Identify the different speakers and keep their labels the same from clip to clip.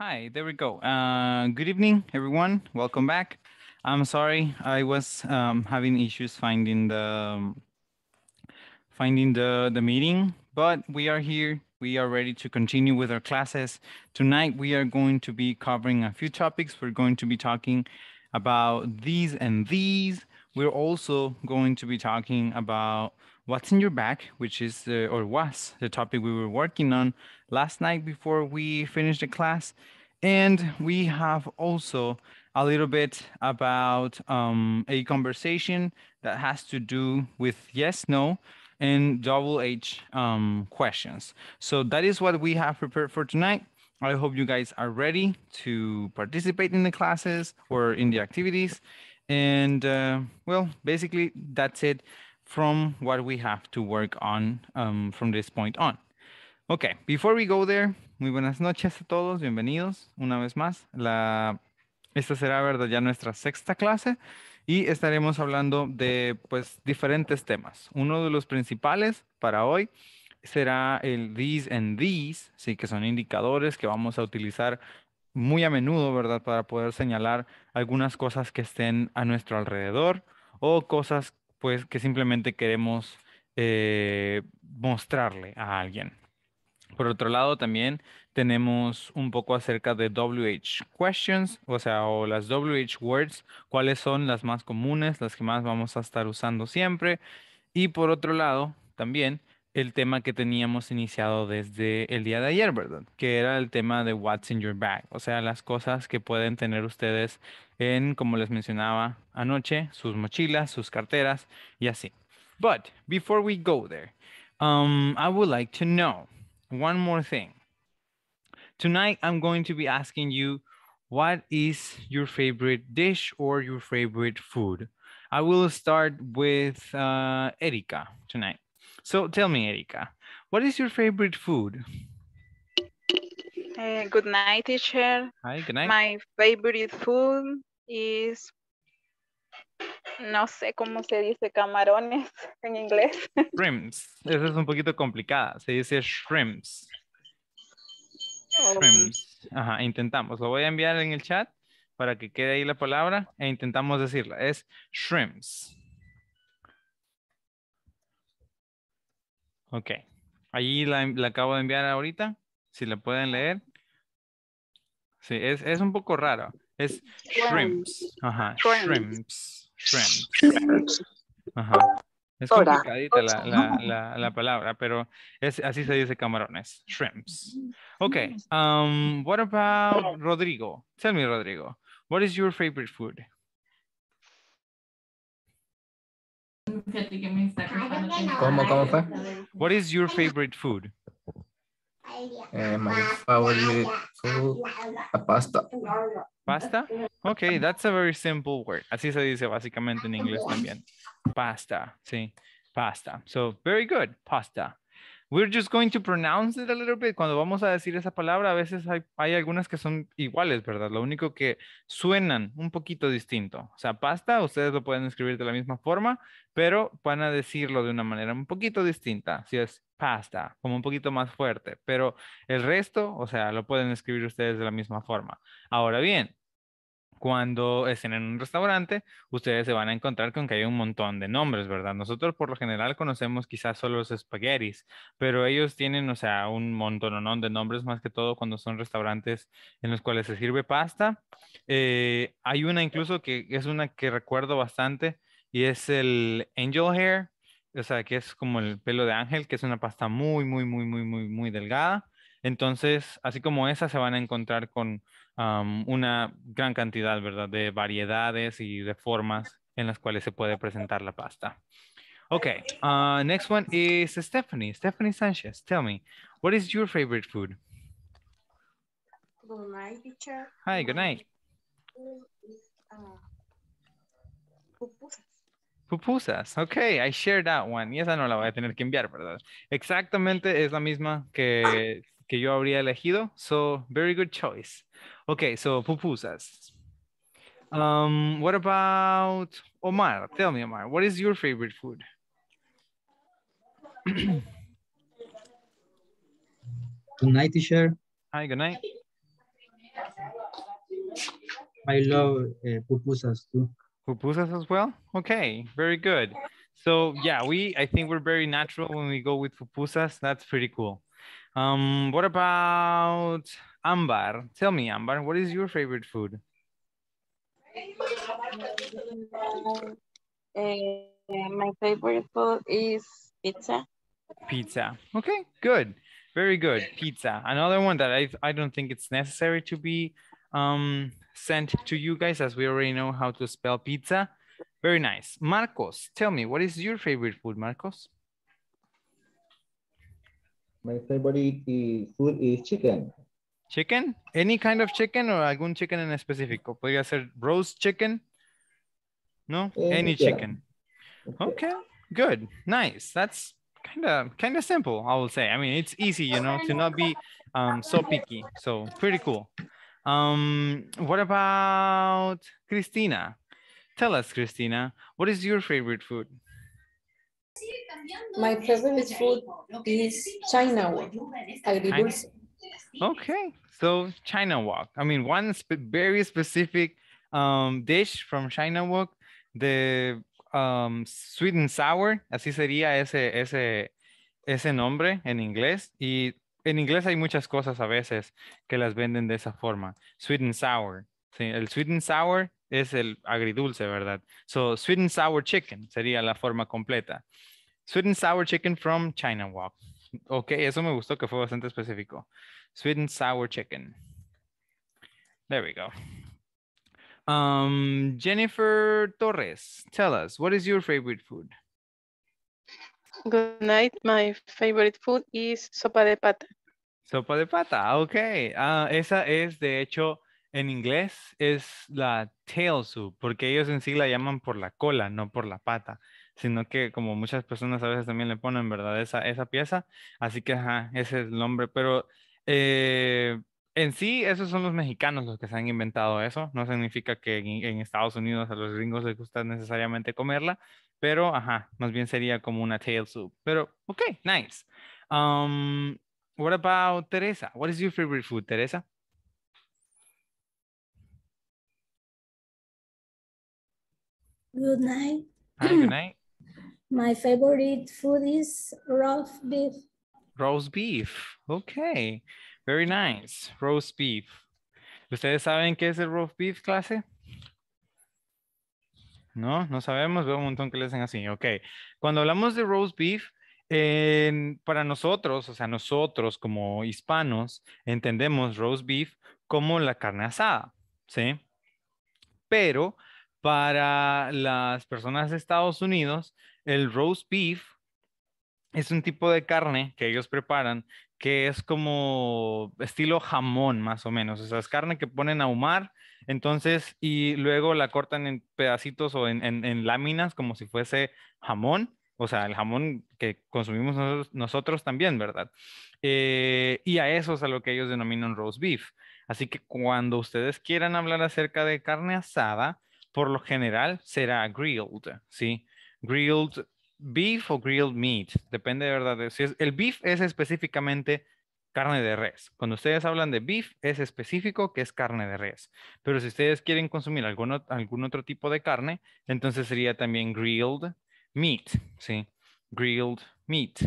Speaker 1: Hi, there we go. Uh, good evening, everyone. Welcome back. I'm sorry, I was um, having issues finding the um, finding the, the meeting, but we are here. We are ready to continue with our classes. Tonight, we are going to be covering a few topics. We're going to be talking about these and these. We're also going to be talking about What's in Your Bag, which is uh, or was the topic we were working on last night before we finished the class. And we have also a little bit about um, a conversation that has to do with yes, no, and double H um, questions. So that is what we have prepared for tonight. I hope you guys are ready to participate in the classes or in the activities. And uh, well, basically that's it. from what we have to work on um, from this point on. Ok, before we go there, muy buenas noches a todos, bienvenidos una vez más. La, esta será, verdad, ya nuestra sexta clase y estaremos hablando de, pues, diferentes temas. Uno de los principales para hoy será el these and these, sí, que son indicadores que vamos a utilizar muy a menudo, ¿verdad? Para poder señalar algunas cosas que estén a nuestro alrededor o cosas pues que simplemente queremos eh, mostrarle a alguien. Por otro lado, también tenemos un poco acerca de WH questions, o sea, o las WH words, cuáles son las más comunes, las que más vamos a estar usando siempre. Y por otro lado, también el tema que teníamos iniciado desde el día de ayer, ¿verdad? Que era el tema de what's in your bag, o sea, las cosas que pueden tener ustedes en, como les mencionaba anoche, sus mochilas, sus carteras y así. But before we go there, um, I would like to know one more thing. Tonight, I'm going to be asking you, what is your favorite dish or your favorite food? I will start with uh, Erika tonight. So tell me, Erika, what is your favorite food? Eh, good night, teacher. Hi, good night. My favorite food is, no sé cómo se dice camarones en inglés. Shrimps. Esa es un poquito complicada. Se dice shrimps. Oh. Shrimps. Ajá, intentamos. Lo voy a enviar en el chat para que quede ahí la palabra e intentamos decirla. Es shrimps. Ok. Allí la, acabo de enviar ahorita. Si la pueden leer. Sí, es, un poco raro. Es shrimps. Ajá. Shrimps. Shrimps. Ajá. Es complicadita la, palabra, pero es, así se dice camarones. Shrimps. Ok. Um, what about Rodrigo? Tell me, Rodrigo. What is your favorite food? ¿Cómo, cómo fue? What is your favorite food? Uh, my favorite food, a pasta. Pasta? Okay, that's a very simple word. Así se dice básicamente en inglés también. Pasta, sí. Pasta. So, very good, pasta. We're just going to pronounce it a little bit. Cuando vamos a decir esa palabra, a veces hay, hay algunas que son iguales, ¿verdad? Lo único que suenan un poquito distinto. O sea, pasta, ustedes lo pueden escribir de la misma forma, pero van a decirlo de una manera un poquito distinta. Si es pasta, como un poquito más fuerte, pero el resto, o sea, lo pueden escribir ustedes de la misma forma. Ahora bien, cuando estén en un restaurante, ustedes se van a encontrar con que hay un montón de nombres, ¿verdad? Nosotros por lo general conocemos quizás solo los espaguetis, pero ellos tienen, o sea, un montón de nombres, más que todo cuando son restaurantes en los cuales se sirve pasta. Eh, hay una incluso que es una que recuerdo bastante y es el angel hair, o sea, que es como el pelo de ángel, que es una pasta muy, muy, muy, muy, muy, muy delgada. Entonces, así como esa, se van a encontrar con una gran cantidad, ¿verdad?, de variedades y de formas en las cuales se puede presentar la pasta. Okay, ah, next one is Stephanie. Stephanie Sanchez, tell me, what is your favorite food? Good night, Hi, good night. Pupusas. Pupusas, ok, I share that one. Y esa no la voy a tener que enviar, ¿verdad? Exactamente es la misma que que yo habría elegido. So, very good choice. Okay, so pupusas. Um, what about Omar? Tell me, Omar, what is your favorite food? good night, teacher. Hi, good night. I love uh, pupusas too. Pupusas as well? Okay, very good. So yeah, we I think we're very natural when we go with pupusas. That's pretty cool. Um, what about Ambar? Tell me, Ambar, what is your favorite food? Uh, my favorite food is pizza. Pizza. Okay, good. Very good. Pizza. Another one that I, I don't think it's necessary to be um, sent to you guys as we already know how to spell pizza. Very nice. Marcos, tell me, what is your favorite food, Marcos? My favorite food is chicken. Chicken? Any kind of chicken or algún chicken en específico? Podría ser roast chicken? No? Uh, Any yeah. chicken. Okay. okay. Good. Nice. That's kind of kind of simple, I will say. I mean, it's easy, you know, to not be um, so picky. So pretty cool. Um, what about Christina? Tell us, Christina, what is your favorite food?
Speaker 2: My favorite pues, food is China walk,
Speaker 1: Okay, so China walk. I mean, one very specific um, dish from China walk, the um, sweet and sour, así sería ese, ese, ese nombre en inglés. Y en inglés hay muchas cosas a veces que las venden de esa forma. Sweet and sour. Sí, el sweet and sour es el agridulce, ¿verdad? So, sweet and sour chicken sería la forma completa. Sweet and sour chicken from China Walk. Ok, eso me gustó que fue bastante específico. Sweet and sour chicken. There we go. Um, Jennifer Torres, tell us, what is your favorite food? Good night. My favorite food is sopa de pata. Sopa de pata, ok. Ah, esa es de hecho en inglés es la tail soup, porque ellos en sí la llaman por la cola, no por la pata, sino que como muchas personas a veces también le ponen, ¿verdad? Esa, esa pieza. Así que, ajá, ese es el nombre. Pero eh, en sí, esos son los mexicanos los que se han inventado eso. No significa que en, Estados Unidos a los gringos les gusta necesariamente comerla, pero, ajá, más bien sería como una tail soup. Pero, ok, nice. Um, what about Teresa? What is your favorite food, Teresa? Good night. good night. My favorite food is roast beef. Roast beef. Okay. Very nice. Roast beef. ¿Ustedes saben qué es el roast beef, clase? No, no sabemos. Veo un montón que le hacen así. Ok. Cuando hablamos de roast beef, para nosotros, o sea, nosotros como hispanos, entendemos roast beef como la carne asada, ¿sí? Pero para las personas de Estados Unidos, el roast beef es un tipo de carne que ellos preparan que es como estilo jamón más o menos, o sea, es carne que ponen a ahumar, entonces, y luego la cortan en pedacitos o en, en, láminas como si fuese jamón, o sea, el jamón que consumimos nosotros, también, ¿verdad? Eh, y a eso es a lo que ellos denominan roast beef. Así que cuando ustedes quieran hablar acerca de carne asada, por lo general será grilled, ¿sí? Grilled beef o grilled meat, depende de verdad. el beef es específicamente carne de res. Cuando ustedes hablan de beef, es específico que es carne de res. Pero si ustedes quieren consumir algún otro tipo de carne, entonces sería también grilled meat, ¿sí? Grilled meat.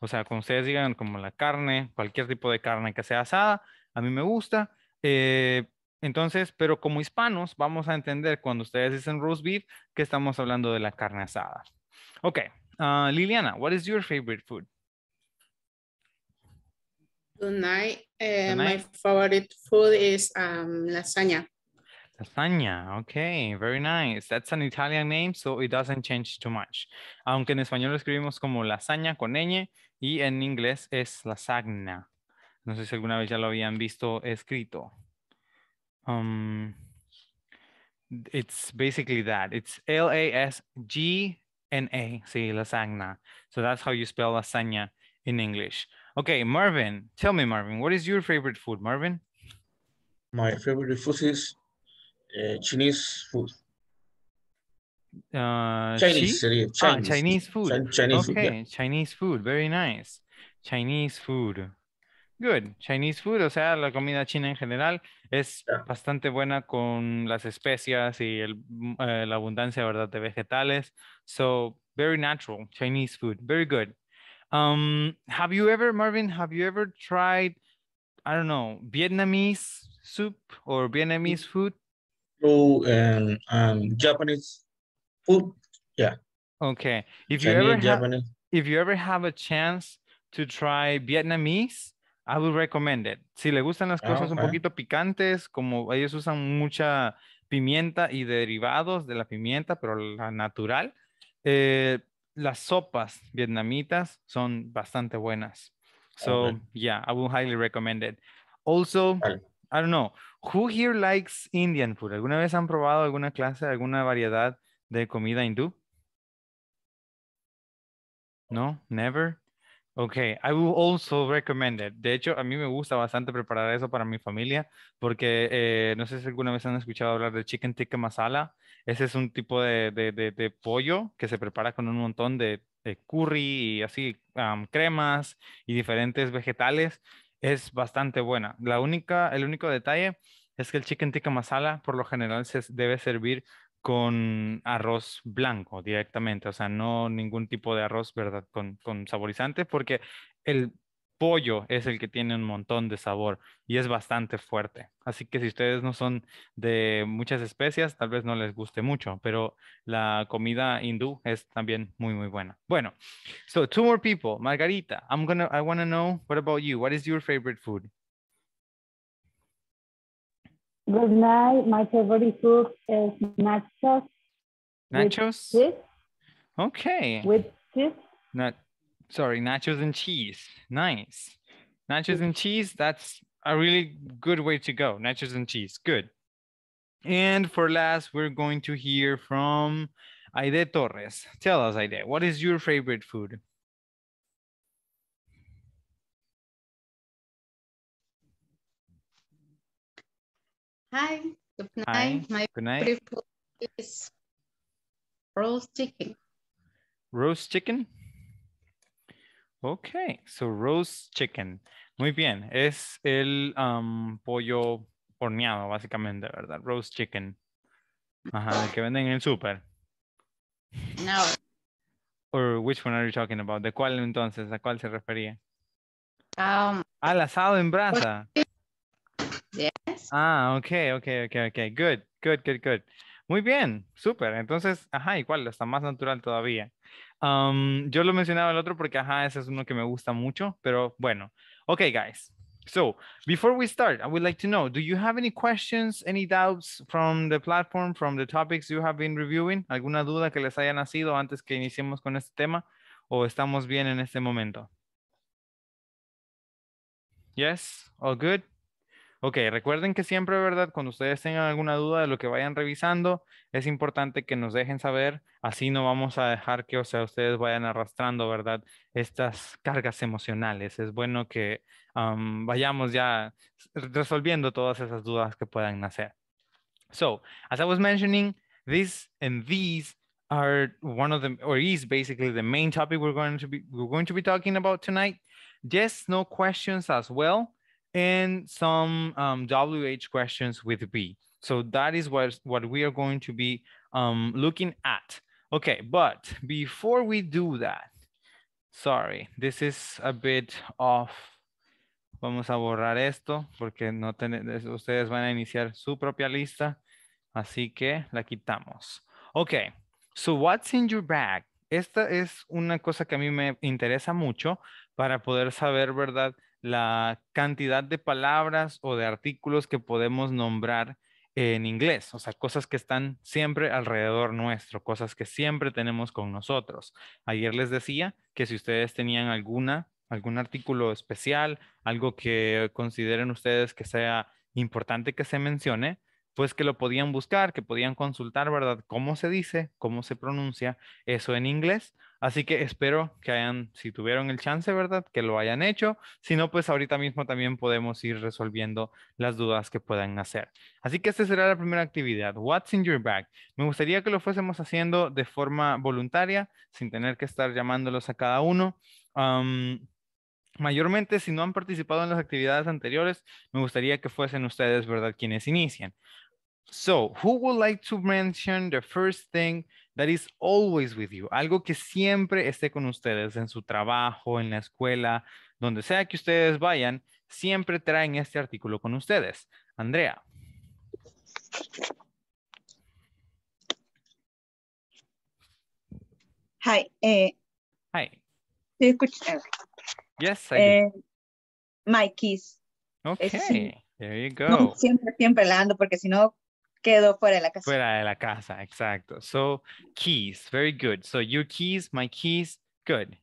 Speaker 1: O sea, como ustedes digan, como la carne, cualquier tipo de carne que sea asada, a mí me gusta, eh, entonces, pero como hispanos vamos a entender cuando ustedes dicen roast beef que estamos hablando de la carne asada. Ok, ah, Liliana, what is your favorite food? Tonight, night. Eh, my favorite food is um, lasagna. Lasagna, okay, very nice. That's an Italian name, so it doesn't change too much. Aunque en español lo escribimos como lasaña con ñ y en inglés es lasagna. No sé si alguna vez ya lo habían visto escrito. um it's basically that it's l-a-s-g-n-a Say lasagna so that's how you spell lasagna in english okay marvin tell me marvin what is your favorite food marvin my favorite food is uh, chinese food uh, ah, Chinese, Chinese. Ah, Chinese food. Chinese okay, food, yeah. Chinese food. Very nice. Chinese food good. Chinese food, o sea, la comida china en general es yeah. bastante buena con las especias y el, uh, la abundancia, ¿verdad?, de vegetales. So, very natural Chinese food, very good. Um, have you ever, Marvin, have you ever tried, I don't know, Vietnamese soup or Vietnamese food? Oh, um, um, Japanese food, yeah. Okay. If Chinese, you ever Japanese. if you ever have a chance to try Vietnamese, I would recommend it. Si le gustan las ah, cosas un poquito picantes, como ellos usan mucha pimienta y derivados de la pimienta, pero la natural, eh, las sopas vietnamitas son bastante buenas. So, yeah, I would highly recommend it. Also, I don't know, who here likes Indian food? ¿Alguna vez han probado alguna clase, alguna variedad de comida hindú? No, never. Ok, I will also recommend it. De hecho, a mí me gusta bastante preparar eso para mi familia, porque eh, no sé si alguna vez han escuchado hablar de chicken tikka masala. Ese es un tipo de, pollo que se prepara con un montón de, curry y así, cremas y diferentes vegetales. Es bastante buena. La única, el único detalle es que el chicken tikka masala por lo general se debe servir con arroz blanco directamente, o sea, no ningún tipo de arroz, ¿verdad? Con, saborizante, porque el pollo es el que tiene un montón de sabor y es bastante fuerte. Así que si ustedes no son de muchas especias, tal vez no les guste mucho, pero la comida hindú es también muy, muy buena. Bueno, so two more people. Margarita, I'm gonna, I want to know, what about you? What is your favorite food? Good night. My favorite food is nachos.
Speaker 2: Nachos? With
Speaker 1: okay. With cheese? Not, sorry, nachos and cheese. Nice. Nachos and cheese, that's a really good way to go. Nachos and cheese, good. And for last, we're going to hear from Aide Torres. Tell us, Aide, what is your favorite food? Hi, good night. My good is roast chicken. Roast chicken? Okay, so roast chicken. Muy bien, es el um, pollo horneado, básicamente, ¿verdad? Roast chicken. Ajá, el que venden en el súper. No. Or which one are you talking about? ¿De cuál entonces? ¿A cuál se refería? Um, Al asado en pues brasa. Sí, Yes. Ah, ok, ok, ok, ok. Good, good, good, good. Muy bien, súper. Entonces, ajá, igual, está más natural todavía. Um, yo lo mencionaba el otro porque, ajá, ese es uno que me gusta mucho, pero bueno. Ok, guys. So, before we start, I would like to know, do you have any questions, any doubts from the platform, from the topics you have been reviewing? ¿Alguna duda que les haya nacido antes que iniciemos con este tema? ¿O estamos bien en este momento? Yes, all good? Ok, recuerden que siempre, ¿verdad? Cuando ustedes tengan alguna duda de lo que vayan revisando, es importante que nos dejen saber, así no vamos a dejar que, o sea, ustedes vayan arrastrando, ¿verdad? Estas cargas emocionales. Es bueno que vayamos ya resolviendo todas esas dudas que puedan nacer. So, as I was mentioning, this and these are one of the, or is basically the main topic we're going to be, we're going to be talking about tonight. Yes, no questions as well and some um, WH questions with B. So that is what, we are going to be um, looking at. Okay, but before we do that, sorry, this is a bit off. Vamos a borrar esto porque no ustedes van a iniciar su propia lista. Así que la quitamos. Okay, so what's in your bag? Esta es una cosa que a mí me interesa mucho para poder saber, ¿verdad? la cantidad de palabras o de artículos que podemos nombrar en inglés, o sea, cosas que están siempre alrededor nuestro, cosas que siempre tenemos con nosotros. Ayer les decía que si ustedes tenían alguna, algún artículo especial, algo que consideren ustedes que sea importante que se mencione, pues que lo podían buscar, que podían consultar, ¿verdad? Cómo se dice, cómo se pronuncia eso en inglés. Así que espero que hayan, si tuvieron el chance, ¿verdad? Que lo hayan hecho. Si no, pues ahorita mismo también podemos ir resolviendo las dudas que puedan hacer. Así que esta será la primera actividad. What's in your bag? Me gustaría que lo fuésemos haciendo de forma voluntaria, sin tener que estar llamándolos a cada uno. mayormente, si no han participado en las actividades anteriores, me gustaría que fuesen ustedes, ¿verdad? Quienes inician. So, who would like to mention the first thing that is always with you? Algo que siempre esté con ustedes en su trabajo, en la escuela, donde sea que ustedes vayan, siempre traen este artículo con ustedes. Andrea. Hi. Eh, Hi. yes, I eh, My keys. Okay, there you go. siempre, siempre la ando porque si no quedó fuera de la casa. Fuera de la casa, exacto. So, keys, very good. So, your keys, my keys, good.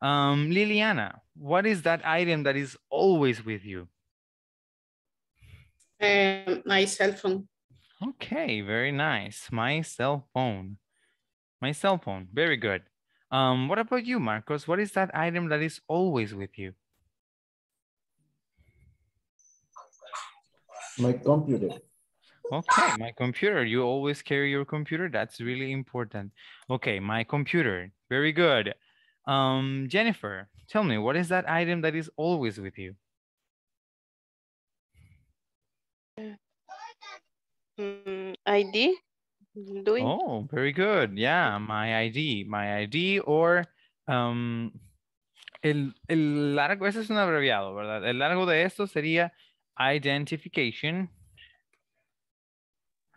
Speaker 1: Um, Liliana, what is that item that is always with you? Eh, my cell phone. Okay, very nice. My cell phone. My cell phone, very good. Um, what about you, Marcos? What is that item that is always with you? My computer. Okay, my computer. You always carry your computer. That's really important. Okay, my computer. Very good. Um, Jennifer, tell me, what is that item that is always with you? Mm, ID. Doing. Oh, very good. Yeah, my ID. My ID or... Um, el, el largo, ese es un abreviado, ¿verdad? El largo de esto sería identification.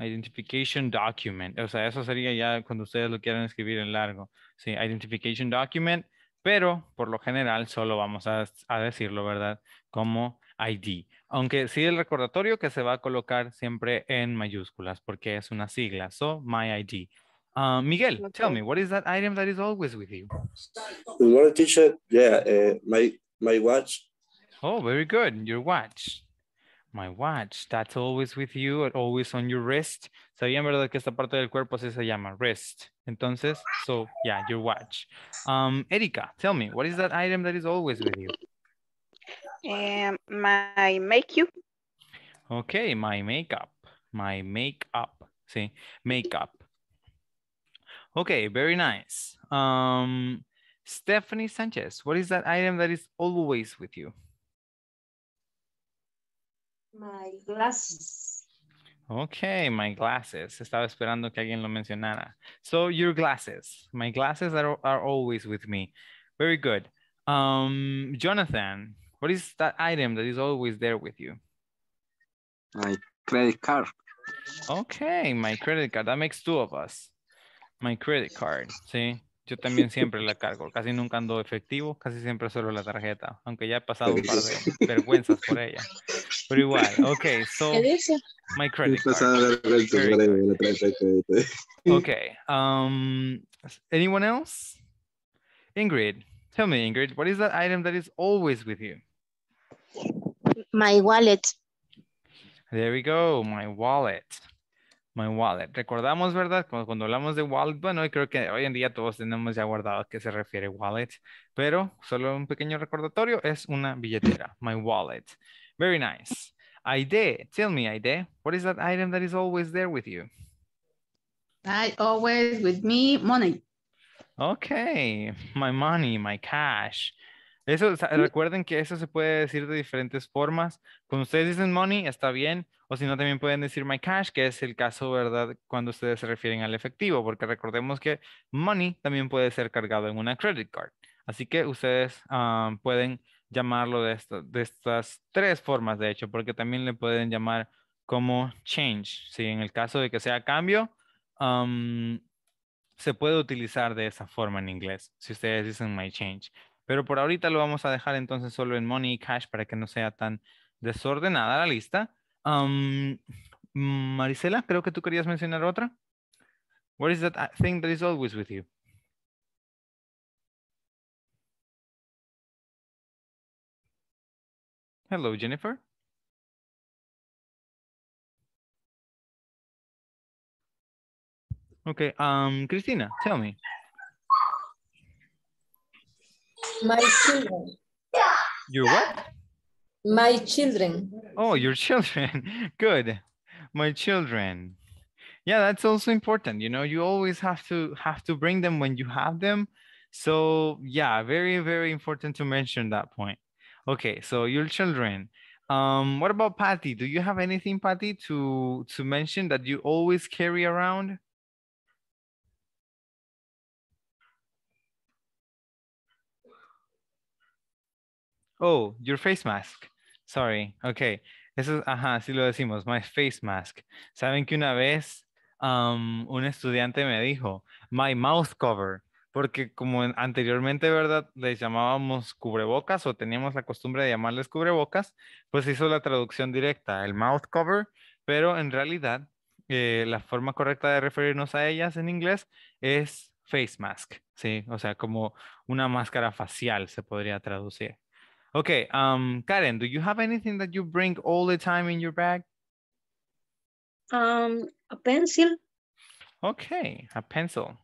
Speaker 1: Identification document. O sea, eso sería ya cuando ustedes lo quieran escribir en largo. Sí, identification document, pero por lo general solo vamos a, decirlo, ¿verdad? Como ID. Aunque sí el recordatorio que se va a colocar siempre en mayúsculas porque es una sigla. So, my ID. Ah, Miguel, tell me, what is that item that is always with you? Yeah, eh, my, my watch. Oh, very good. Your watch. My watch, that's always with you, always on your wrist. Sabían, ¿verdad? Que esta parte del cuerpo así se llama, wrist. Entonces, so, yeah, your watch. Um, Erika, tell me, what is that item that is always with you? Um, my makeup. Okay, my makeup. My makeup. See, makeup. Okay, very nice. Um, Stephanie Sanchez, what is that item that is always with you? My glasses. Okay, my glasses. Estaba esperando que alguien lo mencionara. So your glasses. My glasses are, are always with me. Very good. Um, Jonathan, what is that item that is always there with you? My credit card. Okay, my credit card. That makes two of us. My credit card, sí. Yo también siempre la cargo. Casi nunca ando efectivo, casi siempre solo la tarjeta. Aunque ya he pasado un par de vergüenzas por ella. Okay, ok, so my credit card. okay, um, anyone else? Ingrid, tell me Ingrid, what is that item that is always with you? My wallet. There we go, my wallet. My wallet. Recordamos, ¿verdad? Cuando, hablamos de wallet, bueno, creo que hoy en día todos tenemos ya guardado a qué se refiere wallet, pero solo un pequeño recordatorio, es una billetera, my wallet. Very nice. Aide, tell me, Aide, what is that item that is always there with you? I always with me, money. Okay, my money, my cash. Eso, mm. recuerden que eso se puede decir de diferentes formas. Cuando ustedes dicen money, está bien. O si no, también pueden decir my cash, que es el caso, ¿verdad? Cuando ustedes se refieren al efectivo, porque recordemos que money también puede ser cargado en una credit card. Así que ustedes ah, pueden llamarlo de, estas tres formas, de hecho, porque también le pueden llamar como change. Si en el caso de que sea cambio, se puede utilizar de esa forma en inglés, si ustedes dicen my change. Pero por ahorita lo vamos a dejar entonces solo en money y cash para que no sea tan desordenada la lista. Marisela, creo que tú querías mencionar otra. What is that uh, thing that is always with you? Hello, Jennifer. Okay, um, Christina, tell me. My children. Your what? My children. Oh, your children. Good. My children. Yeah, that's also important. You know, you always have to have to bring them when you have them. So yeah, very, very important to mention that point. Okay, so your children. Um, what about Patty? Do you have anything, Patty, to to mention that you always carry around? Oh, your face mask. Sorry. Okay. Eso es, ajá, sí lo decimos, my face mask. Saben que una vez um, un estudiante me dijo, my mouth cover. porque como anteriormente, ¿verdad? Les llamábamos cubrebocas o teníamos la costumbre de llamarles cubrebocas, pues hizo la traducción directa, el mouth cover, pero en realidad eh, la forma correcta de referirnos a ellas en inglés es face mask, ¿sí? O sea, como una máscara facial se podría traducir. Ok, um, Karen, do you have anything that you bring all the time in your bag? Um, a pencil. Okay, a pencil.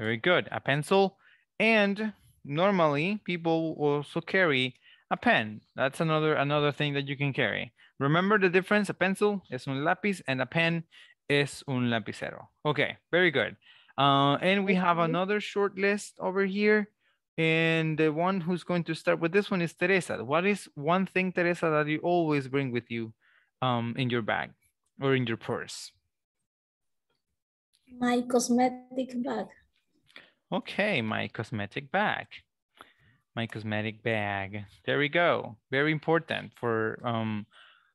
Speaker 1: Very good. A pencil. And normally people also carry a pen. That's another another thing that you can carry. Remember the difference? A pencil is un lápiz and a pen is un lapicero. Okay, very good. Uh, and we have another short list over here. And the one who's going to start with this one is Teresa. What is one thing, Teresa, that you always bring with you um, in your bag or in your purse? My cosmetic bag. Okay, my cosmetic bag. My cosmetic bag. There we go. Very important for um,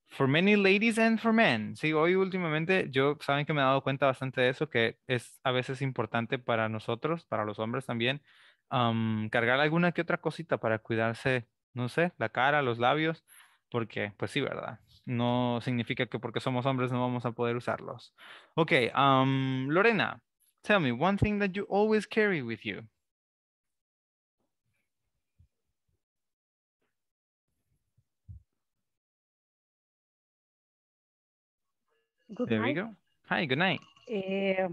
Speaker 1: for many ladies and for men. Sí, hoy últimamente yo saben que me he dado cuenta bastante de eso, que es a veces importante para nosotros, para los hombres también, um, cargar alguna que otra cosita para cuidarse, no sé, la cara, los labios, porque pues sí, ¿verdad? No significa que porque somos hombres no vamos a poder usarlos. Ok, um, Lorena, Tell me one thing that you always carry with you. Good there night. we go. Hi, good night. Uh,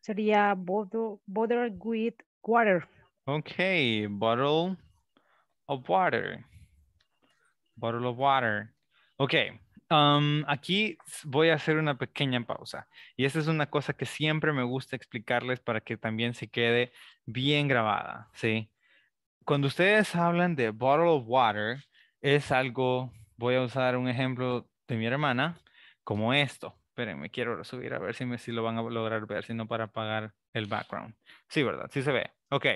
Speaker 1: sería bottle, bottle with water. Okay, bottle of water. Bottle of water. Okay, aquí voy a hacer una pequeña pausa. Y esta es una cosa que siempre me gusta explicarles para que también se quede bien grabada, ¿sí? Cuando ustedes hablan de bottle of water, es algo, voy a usar un ejemplo de mi hermana, como esto. me quiero subir a ver si, me, si lo van a lograr ver, si no para apagar el background. Sí, ¿verdad? Sí se ve. Ok,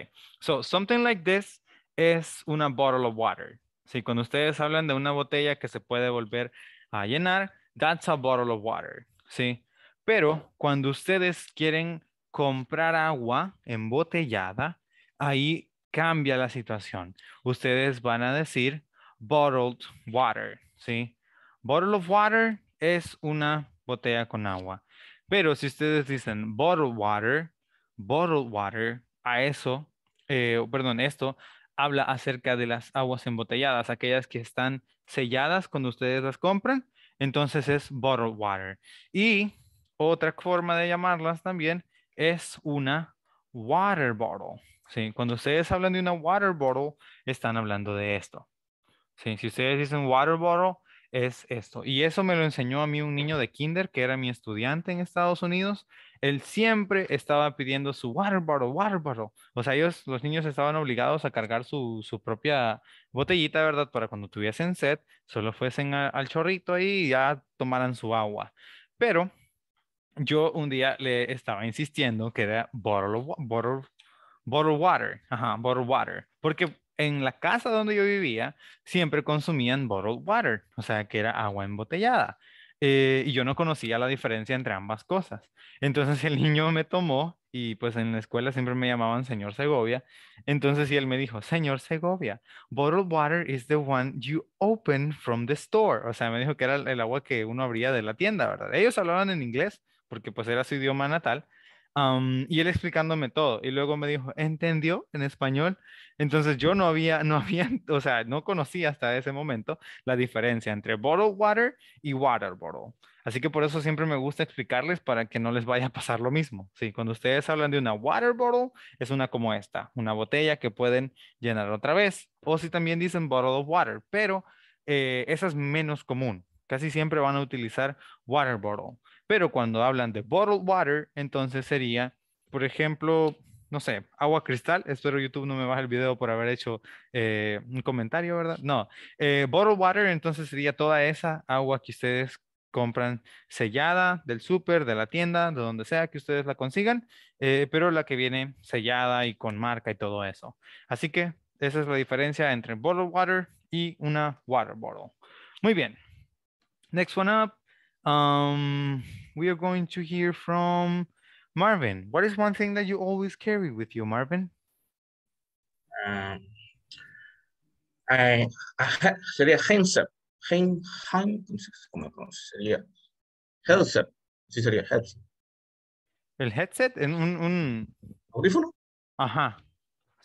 Speaker 1: so something like this es una bottle of water. Sí, cuando ustedes hablan de una botella que se puede volver a llenar, that's a bottle of water, ¿sí? Pero cuando ustedes quieren comprar agua embotellada, ahí cambia la situación. Ustedes van a decir bottled water, ¿sí? Bottle of water es una botella con agua. Pero si ustedes dicen bottled water, bottled water, a eso, eh, perdón, esto habla acerca de las aguas embotelladas, aquellas que están selladas cuando ustedes las compran. Entonces es bottled water. Y otra forma de llamarlas también es una water bottle. Sí, cuando ustedes hablan de una water bottle, están hablando de esto. si ustedes dicen water bottle, es esto. Y eso me lo enseñó a mí un niño de kinder que era mi estudiante en Estados Unidos él siempre estaba pidiendo su water bottle, water bottle. O sea, ellos, los niños estaban obligados a cargar su, propia botellita, ¿verdad? Para cuando tuviesen sed, solo fuesen al chorrito ahí y ya tomaran su agua. Pero yo un día le estaba insistiendo que era bottle, water, water. Porque en la casa donde yo vivía siempre consumían bottled water, o sea, que era agua embotellada. Eh, y yo no conocía la diferencia entre ambas cosas. Entonces el niño me tomó y pues en la escuela siempre me llamaban señor Segovia. Entonces y él me dijo, señor Segovia, bottled water is the one you open from the store. O sea, me dijo que era el agua que uno abría de la tienda, ¿verdad? Ellos hablaban en inglés porque pues era su idioma natal, y él explicándome todo. Y luego me dijo, ¿entendió en español? Entonces yo no había, no había, o sea, no conocía hasta ese momento la diferencia entre bottled water y water bottle. Así que por eso siempre me gusta explicarles para que no les vaya a pasar lo mismo. Sí, cuando ustedes hablan de una water bottle, es una como esta, una botella que pueden llenar otra vez. O si también dicen bottle water, pero eh, esa es menos común. Casi siempre van a utilizar water bottle. Pero cuando hablan de bottled water, entonces sería, por ejemplo, no sé, agua cristal. Espero YouTube no me baje el video por haber hecho eh, un comentario, ¿verdad? No. Eh, bottled water, entonces sería toda esa agua que ustedes compran sellada del súper, de la tienda, de donde sea que ustedes la consigan, eh, pero la que viene sellada y con marca y todo eso. Así que esa es la diferencia entre bottled water y una water bottle. Muy bien. Next one up Um, we are going to hear from Marvin. What is one thing that you always carry with you, Marvin? Um, sería sería? Headset. sería headset. ¿El headset? ¿En un, un... audífono? Ajá.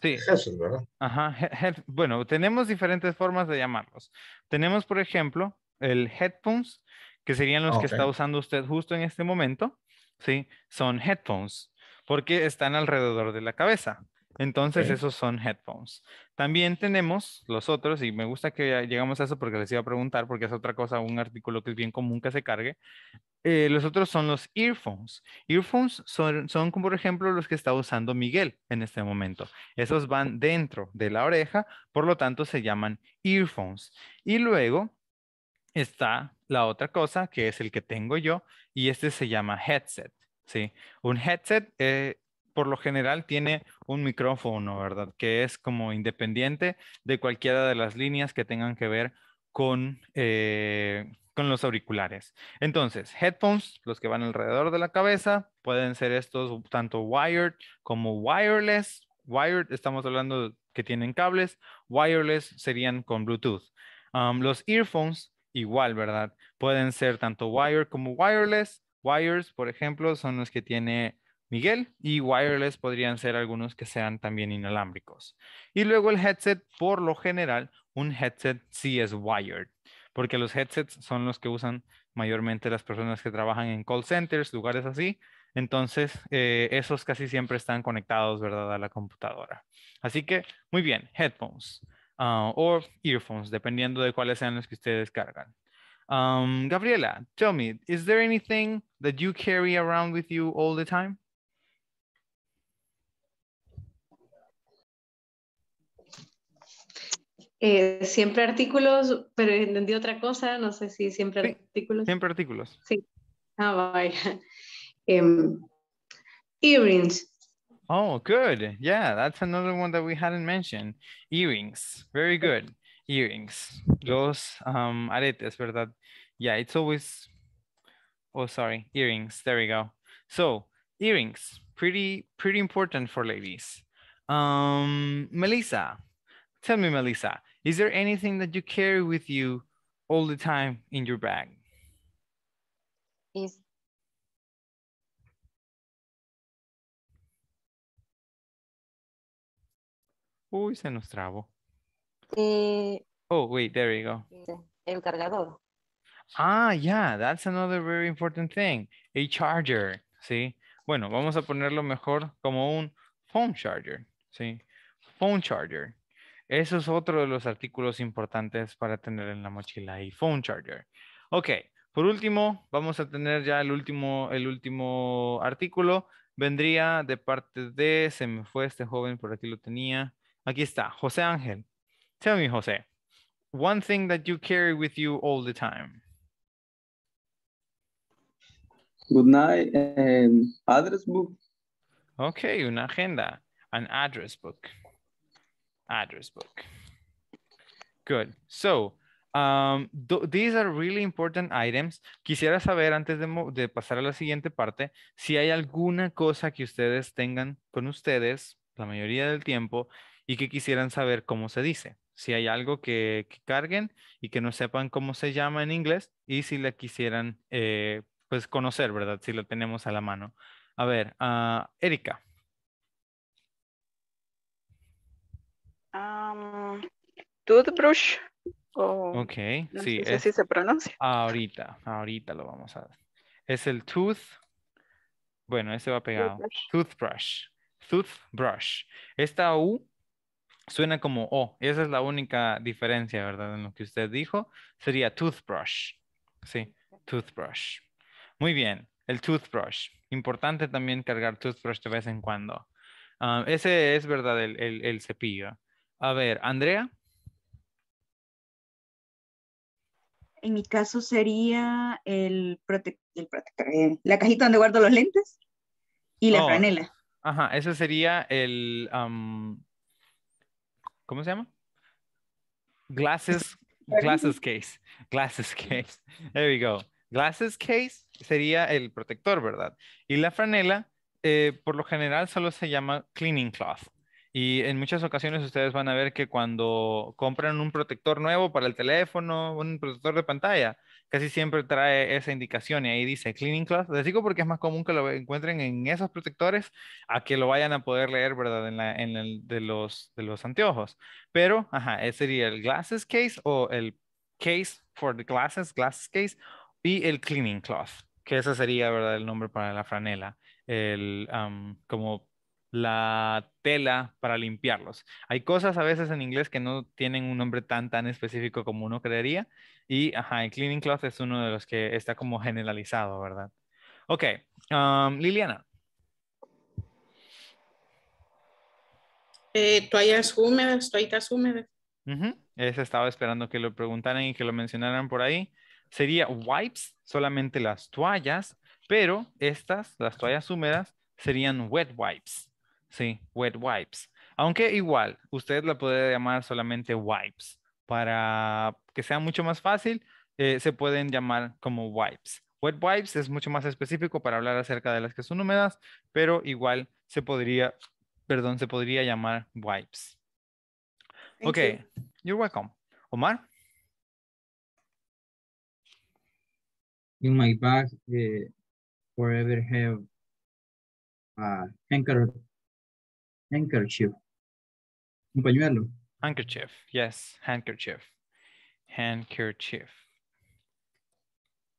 Speaker 1: Sí. ¿verdad? Ajá. bueno, tenemos diferentes formas de llamarlos. Tenemos, por ejemplo, el headphones, que serían los que está usando usted justo en este momento, ¿sí? Son headphones, porque están alrededor de la cabeza. Entonces, esos son headphones. También tenemos los otros, y me gusta que llegamos a eso porque les iba a preguntar, porque es otra cosa, un artículo que es bien común que se cargue. Eh, los otros son los earphones. Earphones son, son, como, por ejemplo, los que está usando Miguel en este momento. Esos van dentro de la oreja, por lo tanto, se llaman earphones. Y luego está la otra cosa, que es el que tengo yo, y este se llama headset, ¿sí? Un headset eh, por lo general tiene un micrófono, ¿verdad? Que es como independiente de cualquiera de las líneas que tengan que ver con, eh, los auriculares. Entonces, headphones, los que van alrededor de la cabeza, pueden ser estos tanto wired como wireless. Wired, estamos hablando que tienen cables, wireless serían con Bluetooth. los earphones igual, ¿verdad? Pueden ser tanto wired como wireless. Wires, por ejemplo, son los que tiene Miguel y wireless podrían ser algunos que sean también inalámbricos. Y luego el headset, por lo general, un headset sí es wired, porque los headsets son los que usan mayormente las personas que trabajan en call centers, lugares así. Entonces, eh, esos casi siempre están conectados, ¿verdad?, a la computadora. Así que, muy bien, headphones. Ah, o earphones, dependiendo de cuáles sean los que ustedes cargan. Um, Gabriela, tell me, is there anything that you carry around with you all the time? Eh, siempre artículos, pero entendí otra cosa, no sé si siempre artículos. Siempre artículos. Sí. Ah, vaya. Em, earrings, Oh, good. Yeah, that's another one that we hadn't mentioned. Earrings. Very good. Earrings. Los um, aretes, ¿verdad? Yeah, it's always, oh, sorry, earrings. There we go. So earrings, pretty, pretty important for ladies. Um, Melissa, tell me, Melissa, is there anything that you carry with you all the time in your bag? Is Uy, se nos trabó. Eh, oh, wait, there you go. Este, el cargador. Ah, yeah, that's another very important thing. A charger, ¿sí? Bueno, vamos a ponerlo mejor como un phone charger, ¿sí? Phone charger. Eso es otro de los artículos importantes para tener en la mochila y phone charger. Ok, por último, vamos a tener ya el último, el último artículo. Vendría de parte de, se me fue este joven, por aquí lo tenía. Aquí está, José Ángel. Tell me, José, one thing that you carry with you all the time. Good night, and address book. Okay, una agenda, an address book. Address book. Good. So, um, these are really important items. Quisiera saber antes de, de pasar a la siguiente parte si hay alguna cosa que ustedes tengan con ustedes la mayoría del tiempo y que quisieran saber cómo se dice. Si hay algo que, carguen y que no sepan cómo se llama en inglés y si la quisieran eh, pues conocer, ¿verdad? Si lo tenemos a la mano. A ver, ah, Erika. toothbrush. ok, sí. sé si se pronuncia. Ahorita, ahorita lo vamos a ver. Es el tooth. Bueno, ese va pegado. Toothbrush. Toothbrush. Esta U suena como O. Oh, esa es la única diferencia, ¿verdad? En lo que usted dijo. Sería toothbrush. Sí, toothbrush. Muy bien, el toothbrush. Importante también cargar toothbrush de vez en cuando. Ah, ese es, ¿verdad? El, el, cepillo. A ver, Andrea. En mi caso sería el, protector, eh, la cajita donde guardo los lentes
Speaker 2: y la oh. franela.
Speaker 1: Ajá, ese sería el, ¿cómo se llama? Glasses, glasses case, glasses case. There we go. Glasses case sería el protector, ¿verdad? Y la franela, eh, por lo general, solo se llama cleaning cloth. Y en muchas ocasiones ustedes van a ver que cuando compran un protector nuevo para el teléfono, un protector de pantalla, casi siempre trae esa indicación y ahí dice cleaning cloth. Les digo porque es más común que lo encuentren en esos protectores a que lo vayan a poder leer, ¿verdad? En, el de los, de los anteojos. Pero, ajá, ese sería el glasses case o el case for the glasses, glasses case y el cleaning cloth, que ese sería, ¿verdad? El nombre para la franela. El, como la tela para limpiarlos. Hay cosas a veces en inglés que no tienen un nombre tan tan específico como uno creería y ajá, el cleaning cloth es uno de los que está como generalizado, ¿verdad? Ok, um, Liliana. Eh, toallas húmedas, toallitas húmedas. Ese estaba esperando que lo preguntaran y que lo mencionaran por ahí. Sería wipes, solamente las toallas, pero estas, las toallas húmedas, serían wet wipes. Sí, wet wipes. Aunque igual, usted la puede llamar solamente wipes. Para que sea mucho más fácil, eh, se pueden llamar como wipes. Wet wipes es mucho más específico para hablar acerca de las que son húmedas, pero igual se podría, perdón, se podría llamar wipes. ok, you're welcome. Omar. In my bag, eh, forever have a uh, handkerchief. Un pañuelo. Handkerchief, yes, handkerchief. Handkerchief.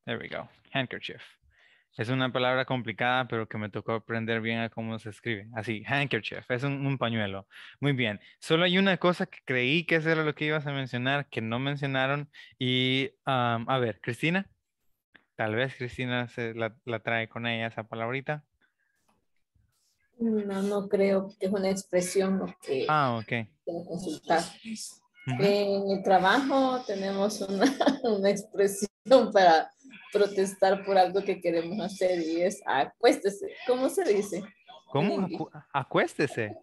Speaker 1: There we go, handkerchief. Es una palabra complicada, pero que me tocó aprender bien a cómo se escribe. Así, handkerchief, es un, pañuelo. Muy bien. Solo hay una cosa que creí que era lo que ibas a mencionar, que no mencionaron. Y, um, a ver, Cristina. Tal vez Cristina la trae con ella esa palabrita. No, no creo que es una expresión que ah, okay. consultar. Eh, en el trabajo tenemos una, expresión para protestar por algo que queremos hacer y es acuéstese. ¿Cómo se dice? ¿Cómo? acuéstese.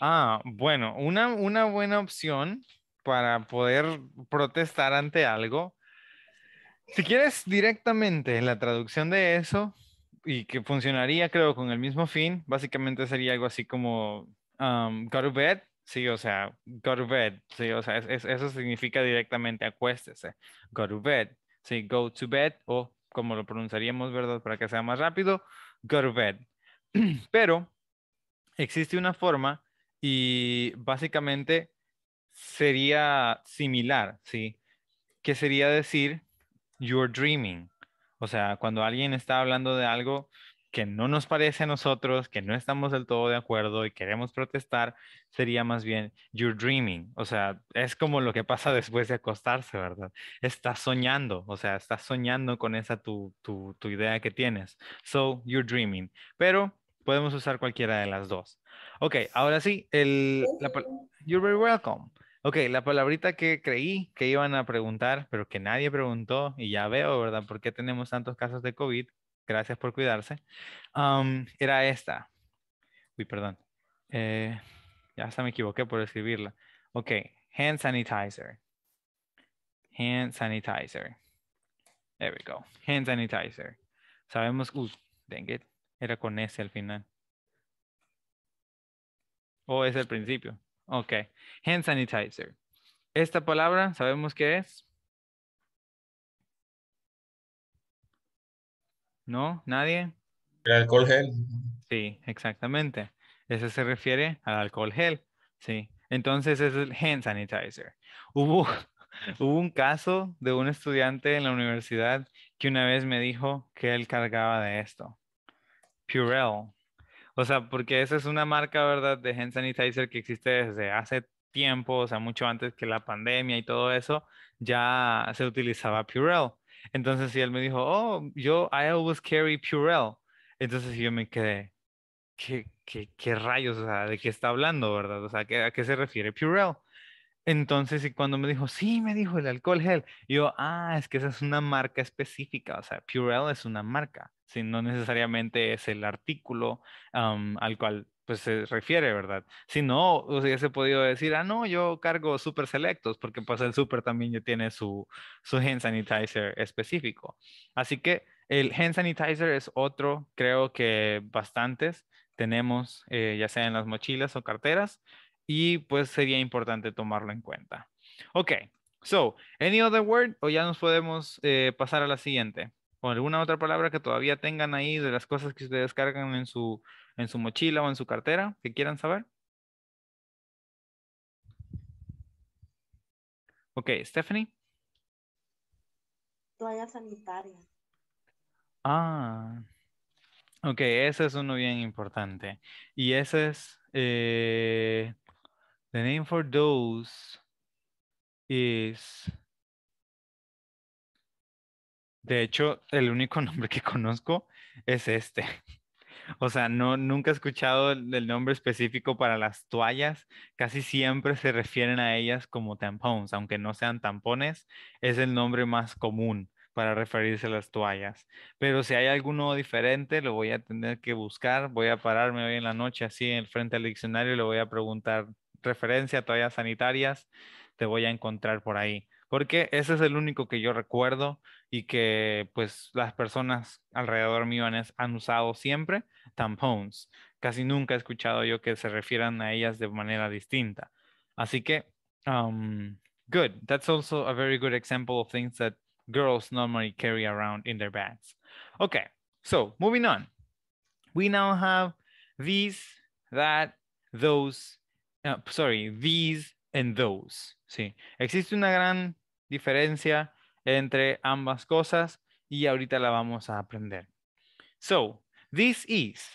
Speaker 1: Ah, bueno, una, una buena opción para poder protestar ante algo. Si quieres directamente la traducción de eso, y que funcionaría, creo, con el mismo fin, básicamente sería algo así como um, go to bed, sí, o sea, go to bed, sí, o sea, eso significa directamente acuéstese, go to bed, sí, go to bed, o como lo pronunciaríamos, ¿verdad? Para que sea más rápido, go to bed. Pero existe una forma y básicamente sería similar, sí, que sería decir, you're dreaming. O sea, cuando alguien está hablando de algo que no nos parece a nosotros, que no estamos del todo de acuerdo y queremos protestar, sería más bien, you're dreaming. O sea, es como lo que pasa después de acostarse, ¿verdad? Estás soñando, o sea, estás soñando con esa tu, idea que tienes. So, you're dreaming. Pero podemos usar cualquiera de las dos. Ok, ahora sí, el, you're very welcome. Ok, la palabrita que creí que iban a preguntar, pero que nadie preguntó, y ya veo, ¿verdad? ¿Por qué tenemos tantos casos de COVID? Gracias por cuidarse. era esta. Uy, perdón. Eh, ya hasta me equivoqué por escribirla. Ok, hand sanitizer. Hand sanitizer. There we go. Hand sanitizer. Sabemos, uh, dang it. Era con S al final. O es el principio. Ok. Hand sanitizer. Esta palabra, ¿sabemos qué es? ¿No? ¿Nadie? El alcohol gel. Sí, exactamente. Ese se refiere al alcohol gel. Sí. Entonces es el hand sanitizer. Hubo, un caso de un estudiante en la universidad que una vez me dijo que él cargaba de esto. Purell. O sea, porque esa es una marca, ¿verdad?, de hand sanitizer que existe desde hace tiempo, o sea, mucho antes que la pandemia y todo eso, ya se utilizaba Purell. Entonces, si él me dijo, oh, yo, I always carry Purell. Entonces yo me quedé, ¿qué, qué, qué rayos? O sea, ¿de qué está hablando, verdad? O sea, ¿a qué, a qué se refiere Purell? Entonces, y cuando me dijo, sí, me dijo el alcohol gel, yo, ah, es que esa es una marca específica, o sea, Purell es una marca, si no necesariamente es el artículo al cual pues se refiere, ¿verdad? Si no, hubiese podido decir, ah, no, yo cargo super selectos, porque pues el super también ya tiene su, su hand sanitizer específico. Así que el hand sanitizer es otro, creo que bastantes tenemos, eh, ya sea en las mochilas o carteras, y pues sería importante tomarlo en cuenta. Ok, so, any other word o ya nos podemos eh, pasar a la siguiente. O alguna otra palabra que todavía tengan ahí de las cosas que ustedes cargan en su, en su mochila o en su cartera que quieran saber. Ok, Stephanie. Toalla sanitaria. Ah, ok, ese es uno bien importante. Y ese es eh, The name for those is... De hecho, el único nombre que conozco es este. O sea, no, nunca he escuchado el nombre específico para las toallas. Casi siempre se refieren a ellas como tampones, aunque no sean tampones. Es el nombre más común para referirse a las toallas. Pero si hay alguno diferente, lo voy a tener que buscar. Voy a pararme hoy en la noche así en frente al diccionario y le voy a preguntar referencia a toallas sanitarias, te voy a encontrar por ahí. Porque ese es el único que yo recuerdo y que pues las personas alrededor mío han, usado siempre, tampones. Casi nunca he escuchado yo que se refieran a ellas de manera distinta. Así que, um, good. That's also a very good example of things that girls normally carry around in their bags. Okay, so moving on. We now have these, that, those, Ah, pues, sorry, these and those. Sí, existe una gran diferencia entre ambas cosas y ahorita la vamos a aprender. So, this is.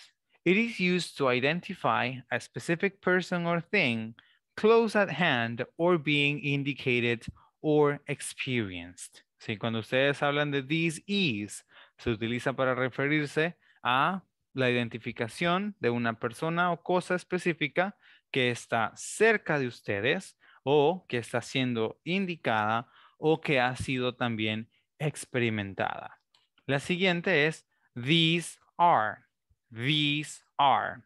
Speaker 1: It is used to identify a specific person or thing close at hand or being indicated or experienced. ¿Sí? Cuando ustedes hablan de this is, se utiliza para referirse a la identificación de una persona o cosa específica que está cerca de ustedes o que está siendo indicada o que ha sido también experimentada. La siguiente es these are. These are.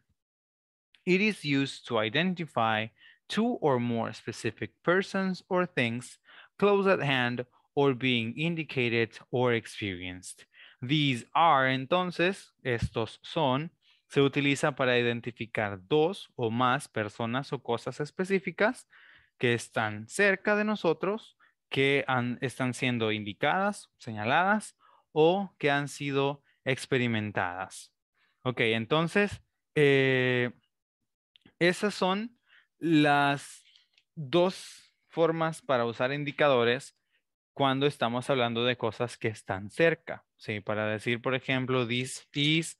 Speaker 1: It is used to identify two or more specific persons or things close at hand or being indicated or experienced. These are, entonces, estos son se utiliza para identificar dos o más personas o cosas específicas que están cerca de nosotros, que están siendo indicadas, señaladas o que han sido experimentadas. Ok, entonces, eh, esas son las dos formas para usar indicadores cuando estamos hablando de cosas que están cerca. para decir, por ejemplo, this is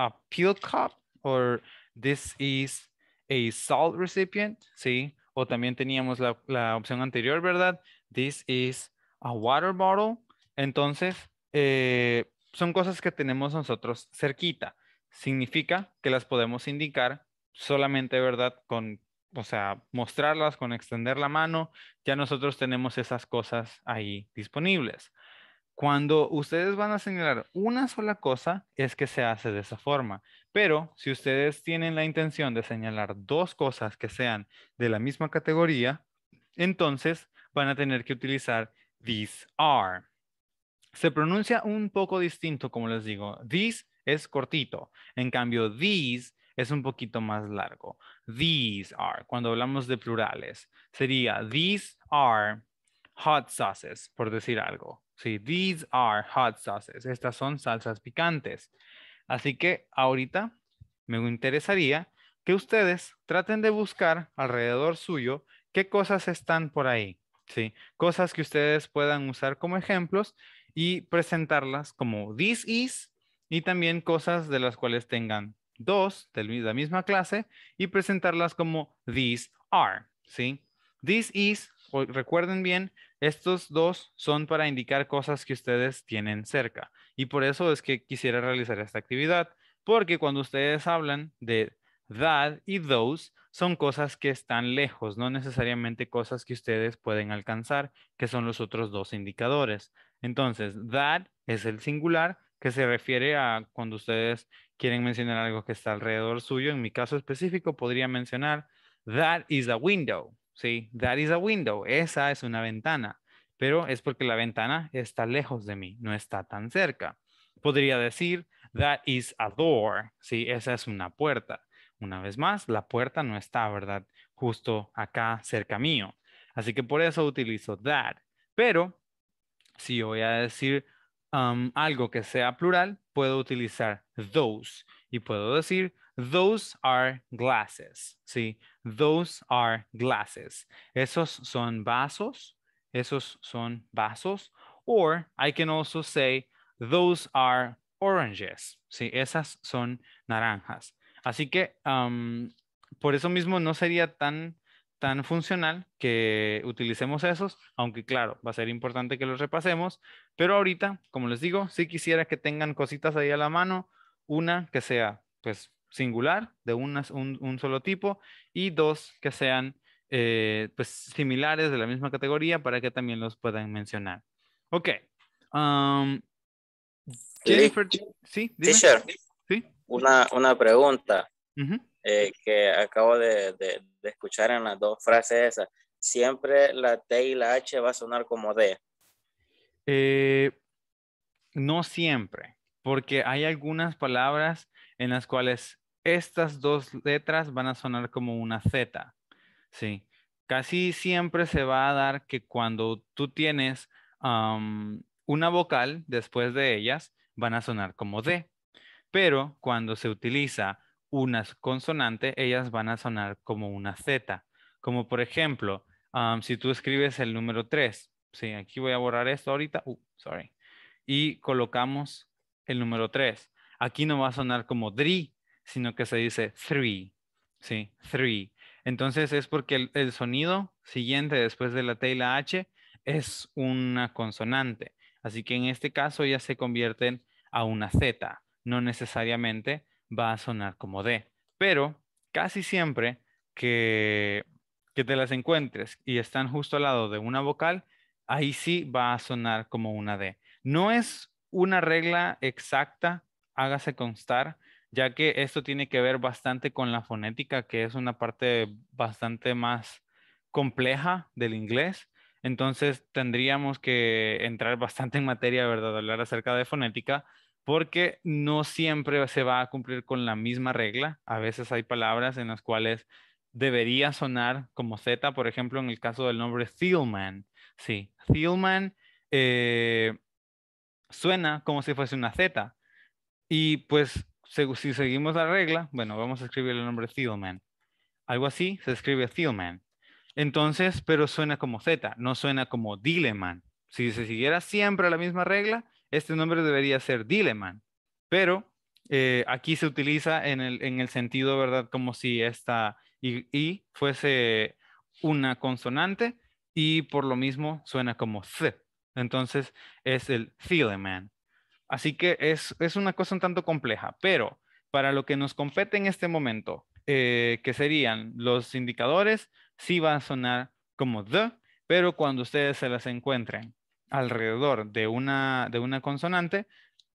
Speaker 1: a peel cup or this is a salt recipient, ¿sí? O también teníamos la, opción anterior, ¿verdad? This is a water bottle. Entonces, eh, son cosas que tenemos nosotros cerquita. Significa que las podemos indicar solamente, ¿verdad? Con, o sea, mostrarlas, con extender la mano. Ya nosotros tenemos esas cosas ahí disponibles. Cuando ustedes van a señalar una sola cosa, es que se hace de esa forma. Pero si ustedes tienen la intención de señalar dos cosas que sean de la misma categoría, entonces van a tener que utilizar these are. Se pronuncia un poco distinto, como les digo. These es cortito. En cambio, these es un poquito más largo. These are, cuando hablamos de plurales, sería these are hot sauces, por decir algo Sí, these are hot sauces. Estas son salsas picantes. Así que ahorita me interesaría que ustedes traten de buscar alrededor suyo qué cosas están por ahí. Sí, cosas que ustedes puedan usar como ejemplos y presentarlas como this is y también cosas de las cuales tengan dos de la misma clase y presentarlas como these are, ¿sí? This is, recuerden bien, estos dos son para indicar cosas que ustedes tienen cerca. Y por eso es que quisiera realizar esta actividad, porque cuando ustedes hablan de that y those, son cosas que están lejos, no necesariamente cosas que ustedes pueden alcanzar, que son los otros dos indicadores. Entonces, that es el singular que se refiere a cuando ustedes quieren mencionar algo que está alrededor suyo. En mi caso específico, podría mencionar, that is a window. ¿sí? That is a window, esa es una ventana, pero es porque la ventana está lejos de mí, no está tan cerca. Podría decir, that is a door, ¿sí? Esa es una puerta. Una vez más, la puerta no está, ¿verdad? Justo acá cerca mío. Así que por eso utilizo that. Pero si voy a decir um, algo que sea plural, puedo utilizar those y puedo decir Those are glasses, ¿sí? Those are glasses. Esos son vasos, esos son vasos. Or I can also say, those are oranges, ¿sí? Esas son naranjas. Así que por eso mismo no sería tan, tan funcional que utilicemos esos, aunque claro, va a ser importante que los repasemos, pero ahorita, como les digo, si quisiera que tengan cositas ahí a la mano, una que sea pues singular, de un, solo tipo, y dos que sean eh, pues, similares de la misma categoría para que también los puedan mencionar. Ok. Um, Jennifer, sí, ¿Sí? Una, pregunta eh, que acabo de, escuchar en las dos frases esas. Siempre la T y la H va a sonar como D. Eh, no siempre, porque hay algunas palabras en las cuales estas dos letras van a sonar como una Z, ¿sí? Casi siempre se va a dar que cuando tú tienes una vocal después de ellas, van a sonar como D, pero cuando se utiliza una consonante, ellas van a sonar como una Z, como por ejemplo, si tú escribes el número 3, aquí voy a borrar esto ahorita, uh, sorry, y colocamos el número 3, aquí no va a sonar como DRI, sino que se dice three, ¿sí? Three. Entonces es porque el, sonido siguiente después de la T y la H es una consonante. Así que en este caso ya se convierten a una Z. No necesariamente va a sonar como D. Pero casi siempre que, que te las encuentres y están justo al lado de una vocal, ahí sí va a sonar como una D. No es una regla exacta, hágase constar, ya que esto tiene que ver bastante con la fonética, que es una parte bastante más compleja del inglés. Entonces tendríamos que entrar bastante en materia, ¿verdad? Hablar acerca de fonética, porque no siempre se va a cumplir con la misma regla. A veces hay palabras en las cuales debería sonar como Z, por ejemplo, en el caso del nombre Thielman. Sí, Thielman eh, suena como si fuese una Z. Y pues si seguimos la regla, bueno, vamos a escribir el nombre Thielman, Algo así se escribe Thielman. Entonces, pero suena como Z, no suena como Dileman. Si se siguiera siempre la misma regla, este nombre debería ser Dileman. Pero eh, aquí se utiliza en el, sentido, ¿verdad? Como si esta I, fuese una consonante y por lo mismo suena como Z. Entonces es el Thieleman. Así que es, una cosa un tanto compleja, pero para lo que nos compete en este momento, eh, que serían los indicadores, sí va a sonar como the, pero cuando ustedes se las encuentren alrededor de una, consonante,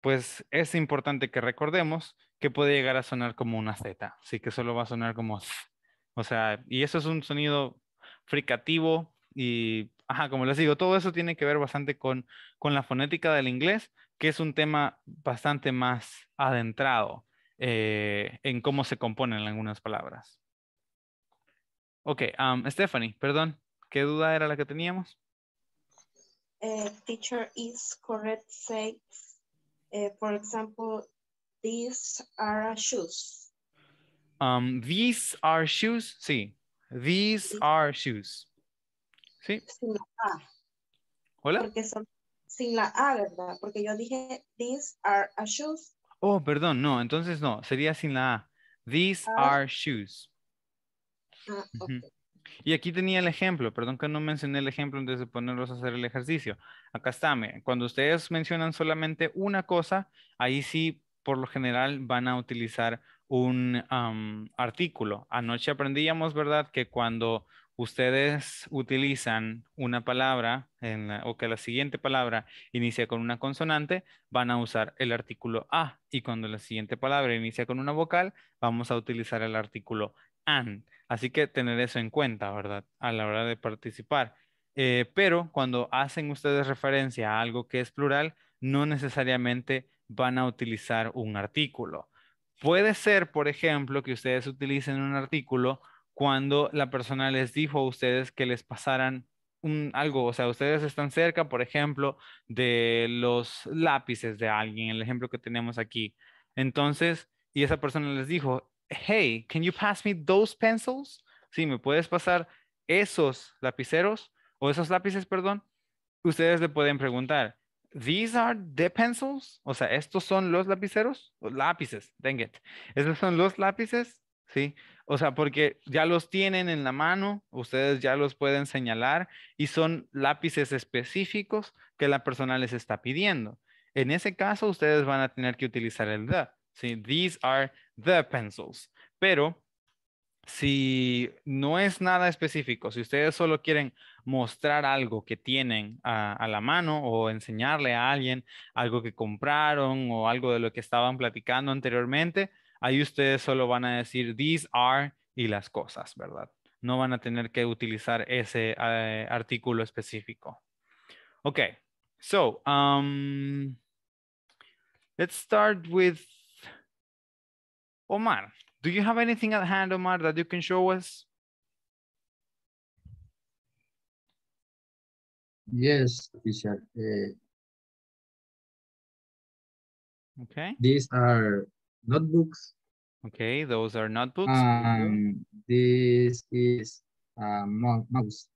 Speaker 1: pues es importante que recordemos que puede llegar a sonar como una Z, así que solo va a sonar como S. O sea, y eso es un sonido fricativo y, ajá, como les digo, todo eso tiene que ver bastante con la fonética del inglés, que es un tema bastante más adentrado eh, en cómo se componen algunas palabras. Ok, Stephanie, perdón, ¿qué duda era la que teníamos? Eh, teacher is correct say, eh, for example, these are shoes. Um, these are shoes, sí. These are shoes. Sí. Ah. Hola. Porque son sin la A, ¿verdad? Porque yo dije, these are a shoes. Oh, perdón, no, entonces no, sería sin la A. These ah. are shoes. Ah, y aquí tenía el ejemplo, perdón que no mencioné el ejemplo antes de ponerlos a hacer el ejercicio. Acá está, cuando ustedes mencionan solamente una cosa, ahí sí, por lo general, van a utilizar un artículo. Anoche aprendíamos, ¿verdad?, que cuando ustedes utilizan una palabra o que la siguiente palabra inicia con una consonante, van a usar el artículo a. Y cuando la siguiente palabra inicia con una vocal, vamos a utilizar el artículo an. Así que tener eso en cuenta, ¿verdad? A la hora de participar. Eh, pero cuando hacen ustedes referencia a algo que es plural, no necesariamente van a utilizar un artículo. Puede ser, por ejemplo, que ustedes utilicen un artículo cuando la persona les dijo a ustedes que les pasaran un, algo, o sea, ustedes están cerca, por ejemplo, de los lápices de alguien, el ejemplo que tenemos aquí. Entonces, y esa persona les dijo, hey, can you pass me those pencils? Sí, ¿me puedes pasar esos lapiceros o esos lápices, perdón? Ustedes le pueden preguntar, these are the pencils? O sea, ¿estos son los lapiceros? Lápices, dang it. ¿Estos son los lápices? Sí. O sea, porque ya los tienen en la mano, ustedes ya los pueden señalar y son lápices específicos que la persona les está pidiendo. En ese caso, ustedes van a tener que utilizar el the. These are the pencils. Pero si no es nada específico, si ustedes solo quieren mostrar algo que tienen a, la mano o enseñarle a alguien algo que compraron o algo de lo que estaban platicando anteriormente, ahí ustedes solo van a decir these are y las cosas, ¿verdad? No van a tener que utilizar ese eh, artículo específico. Ok, so um, let's start with Omar. Do you have anything at hand, Omar, that you can show us? Yes, teacher. Eh. okay. These are notebooks. Okay, those are notebooks. Um, this is a mouse.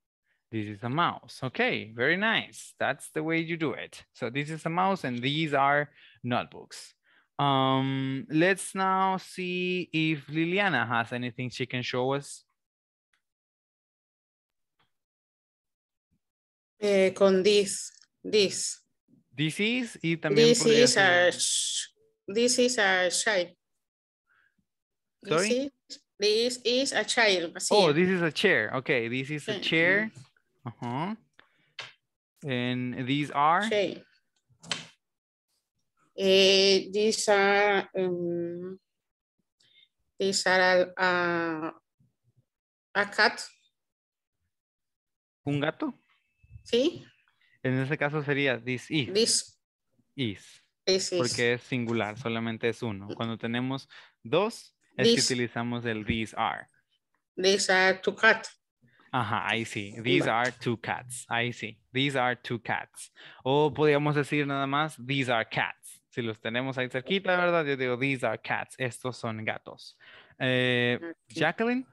Speaker 1: This is a mouse. Okay, very nice. That's the way you do it. So this is a mouse and these are notebooks. Um, let's now see if Liliana has anything she can show us. Eh, con this, this. This is, y también This is ser... This is a child. This Sorry? Is, this is a child. Oh, this is a chair. Okay, this is a chair. Uh -huh. And these are? Chair. Eh, these are um, these are a a cat. ¿Un gato? Sí. En ese caso sería this is. This is. Porque es singular, solamente es uno. Mm. Cuando tenemos dos, es que utilizamos el these are. These are two cats. Ajá, ahí sí. These are two cats. Ahí sí. These are two cats. O podríamos decir nada más, these are cats. Si los tenemos ahí cerquita, ¿verdad? Yo digo, these are cats. Estos son gatos. Eh, ah, Jacqueline.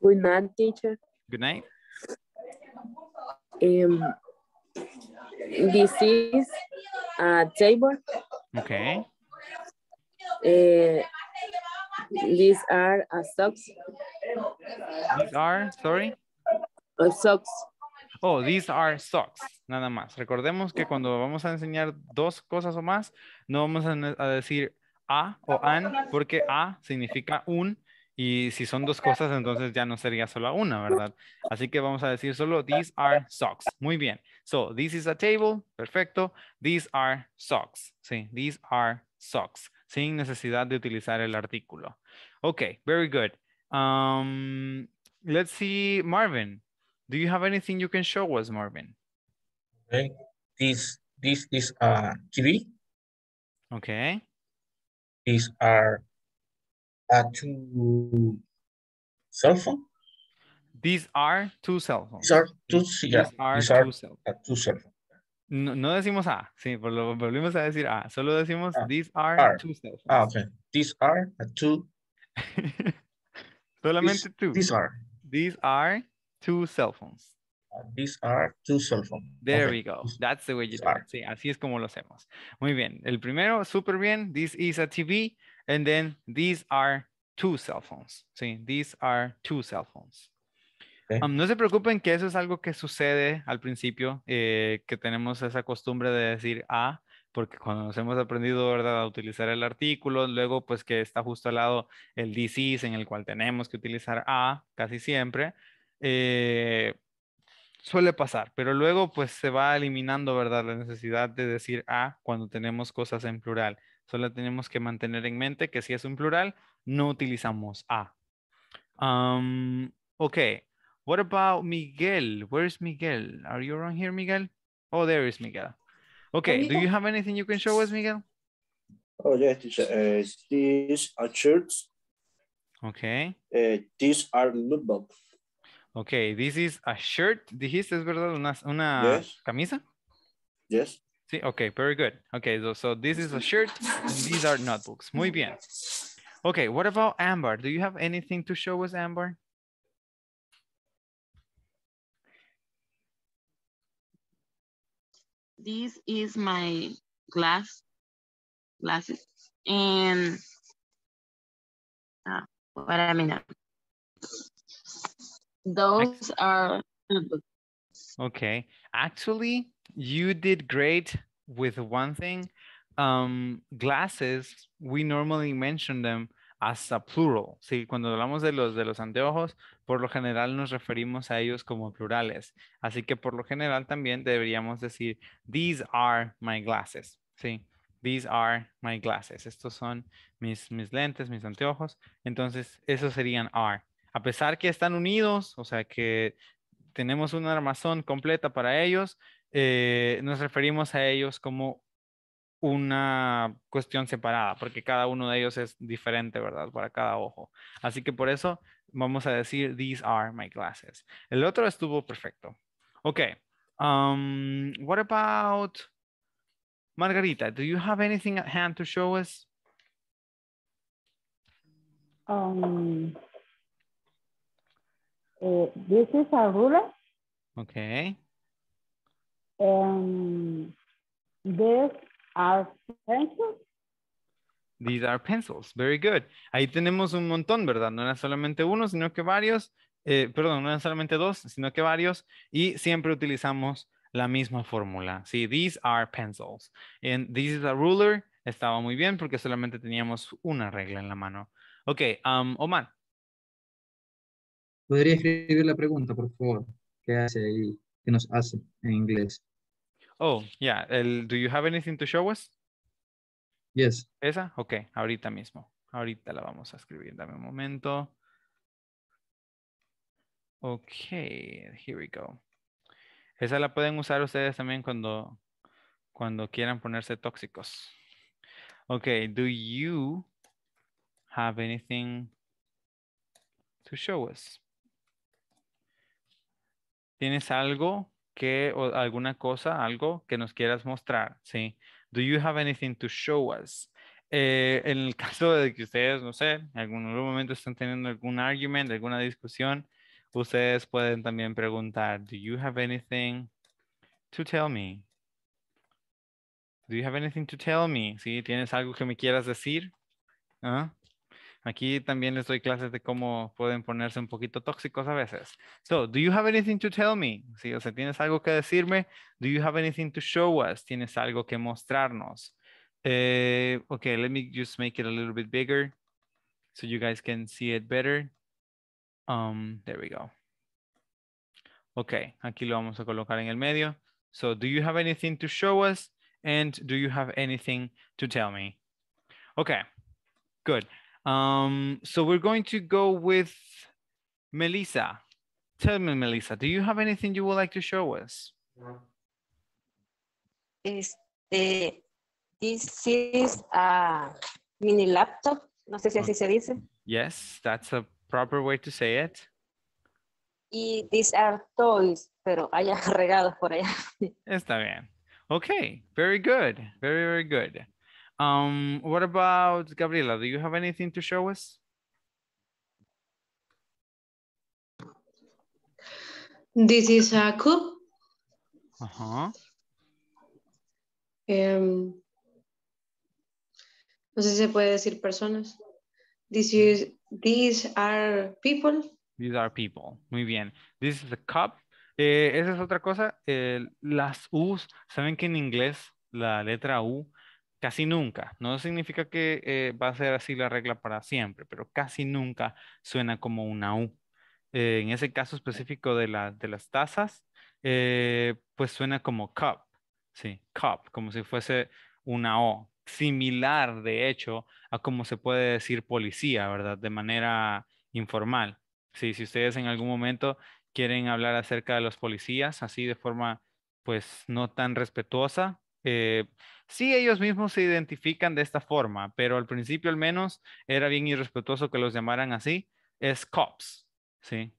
Speaker 1: Good night, teacher. Good night. Em, This is a table. Okay. Eh, these are socks. These are, sorry. socks. Oh, these are socks, nada más. Recordemos que cuando vamos a enseñar dos cosas o más, no vamos a decir a o an, porque a significa un y si son dos cosas, entonces ya no sería solo una, ¿verdad? Así que vamos a decir solo these are socks. Muy bien. So, this is a table. Perfecto. These are socks. Sí, these are socks. Sin necesidad de utilizar el artículo. Ok. very good. Um, let's see, Marvin. Do you have anything you can show us, Marvin? Okay. This, this is a TV. Okay. These are a two cell phone? These are two cell phones. These are two, two cell phones. no, no, decimos a, sí, por pues lo volvimos a decir a, solo decimos ah, these are, two cell phones. Ah, okay. These are two. Solamente two. These are. These are two cell phones. Ah, these are two cell phones. There we go. That's the way you do Sí, así es como lo hacemos. Muy bien. El primero, súper bien. This is a TV. And then these are two cell phones. Sí, these are two cell phones. Um, no se preocupen que eso es algo que sucede al principio, eh, que tenemos esa costumbre de decir a, porque cuando nos hemos aprendido ¿verdad? a utilizar el artículo, luego pues que está justo al lado el disease en el cual tenemos que utilizar a casi siempre, eh, suele pasar, pero luego pues se va eliminando ¿verdad? la necesidad de decir a cuando tenemos cosas en plural. Solo tenemos que mantener en mente que si es un plural, no utilizamos a. Um, ok. What about Miguel? is Miguel? Are you around here, Miguel? Oh, there is Miguel. Okay, do you have anything you can show us, Miguel? Oh, yes, eh, these are shirts. Okay. Eh, these are notebooks. Okay, this is a shirt. Dijiste, es verdad, una, una camisa? Yes. Sí, ok, very good. Okay, so, so this is a shirt, these are notebooks. Muy bien. Okay, what about Amber? Do you have anything to show us, Amber? This is my glass, glasses, and uh, what I mean. Those are. Okay, actually, you did great with one thing. Um, glasses, we normally mention them as a plural. Sí, cuando hablamos de los, de los anteojos, por lo general nos referimos a ellos como plurales. Así que por lo general también deberíamos decir, these are my glasses. Sí, these are my glasses. Estos son mis, mis lentes, mis anteojos. Entonces, esos serían are. A pesar que están unidos, o sea que tenemos una armazón completa para ellos, eh, nos referimos a ellos como una cuestión separada, porque cada uno de ellos es diferente, ¿verdad? Para cada ojo. Así que por eso vamos a decir, these are my glasses. El otro estuvo perfecto. Ok. Um, what about Margarita? Do you have anything at hand to show us? Um, eh, this is a ruler. Okay. Um, these are pencils. These are pencils. Very good. Ahí tenemos un montón, ¿verdad? No era solamente uno, sino que varios. Eh, perdón, no eran solamente dos, sino que varios, y siempre utilizamos la misma fórmula. Sí, these are pencils. And this is a ruler. Estaba muy bien porque solamente teníamos una regla en la mano. Ok, um, Omar. ¿Podría escribir la pregunta, por favor? ¿Qué hace ahí? ¿Qué nos hace en inglés? Oh, yeah. El, do you have anything to show us? Yes. ¿Esa? Ok, ahorita mismo. Ahorita la vamos a escribir. Dame un momento. Ok, here we go. Esa la pueden usar ustedes también cuando, cuando quieran ponerse tóxicos. Ok, do you have anything to show us? ¿Tienes algo que o alguna cosa, algo que nos quieras mostrar, ¿sí? Do you have anything to show us? Eh, en el caso de que ustedes, no sé, en algún momento están teniendo algún argumento, alguna discusión, ustedes pueden también preguntar, do you have anything to tell me? Do you have anything to tell me? ¿Sí? ¿Tienes algo que me quieras decir? ¿Ah? Aquí también les doy clases de cómo pueden ponerse un poquito tóxicos a veces. So, do you have anything to tell me? Sí, o sea, ¿tienes algo que decirme? Do you have anything to show us? ¿Tienes algo que mostrarnos? Eh, okay, let me just make it a little bit bigger so you guys can see it better. Um, there we go. Okay, aquí lo vamos a colocar en el medio. So, do you have anything to show us? And do you have anything to tell me? Okay, good. Um, so we're going to go with Melissa. Tell me, Melissa, do you have anything you would like to show us? Este, this is a mini laptop. No sé si así se dice. Yes, that's a proper way to say it. Y these are toys, pero allá regados por allá. Está bien. Okay, very good. Very, very good. Um, what about Gabriela? Do you have anything to show us? This is a cup. Um, uh-huh. em, no sé si se puede decir personas. This is, these are people. These are people. Muy bien. This is a cup. Eh, esa es otra cosa. Eh, las U's, ¿saben que en inglés la letra U casi nunca, no significa que eh, va a ser así la regla para siempre, pero casi nunca suena como una U. Eh, en ese caso específico de, las tazas, eh, pues suena como cup, sí, cup, como si fuese una O, similar de hecho a como se puede decir policía, ¿verdad? De manera informal. Sí, si ustedes en algún momento quieren hablar acerca de los policías, así de forma pues no tan respetuosa, eh, sí, ellos mismos se identifican de esta forma, pero al principio al menos era bien irrespetuoso que los llamaran así. Es cops, ¿sí?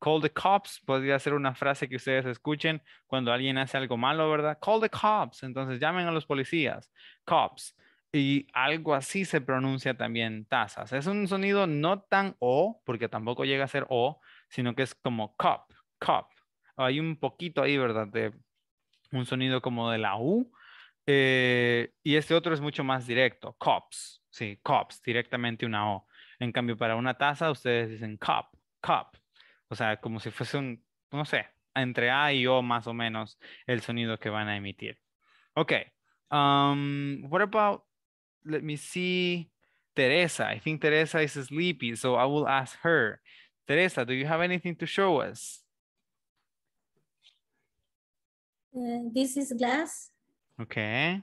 Speaker 1: Call the cops podría ser una frase que ustedes escuchen cuando alguien hace algo malo, ¿verdad? Call the cops, entonces llamen a los policías. Cops. Y algo así se pronuncia también tazas. Es un sonido no tan O, porque tampoco llega a ser O, sino que es como cop, cop. Hay un poquito ahí, ¿verdad? De un sonido como de la U, eh, y este otro es mucho más directo, cops, sí, cops, directamente una O. En cambio, para una taza ustedes dicen cop, cop. o sea, como si fuese un, no sé, entre A y O más o menos el sonido que van a emitir. Ok, um, what about, let me see, Teresa. I think Teresa is sleepy, so I will ask her. Teresa, do you have anything to show us? Uh, this is glass. Okay.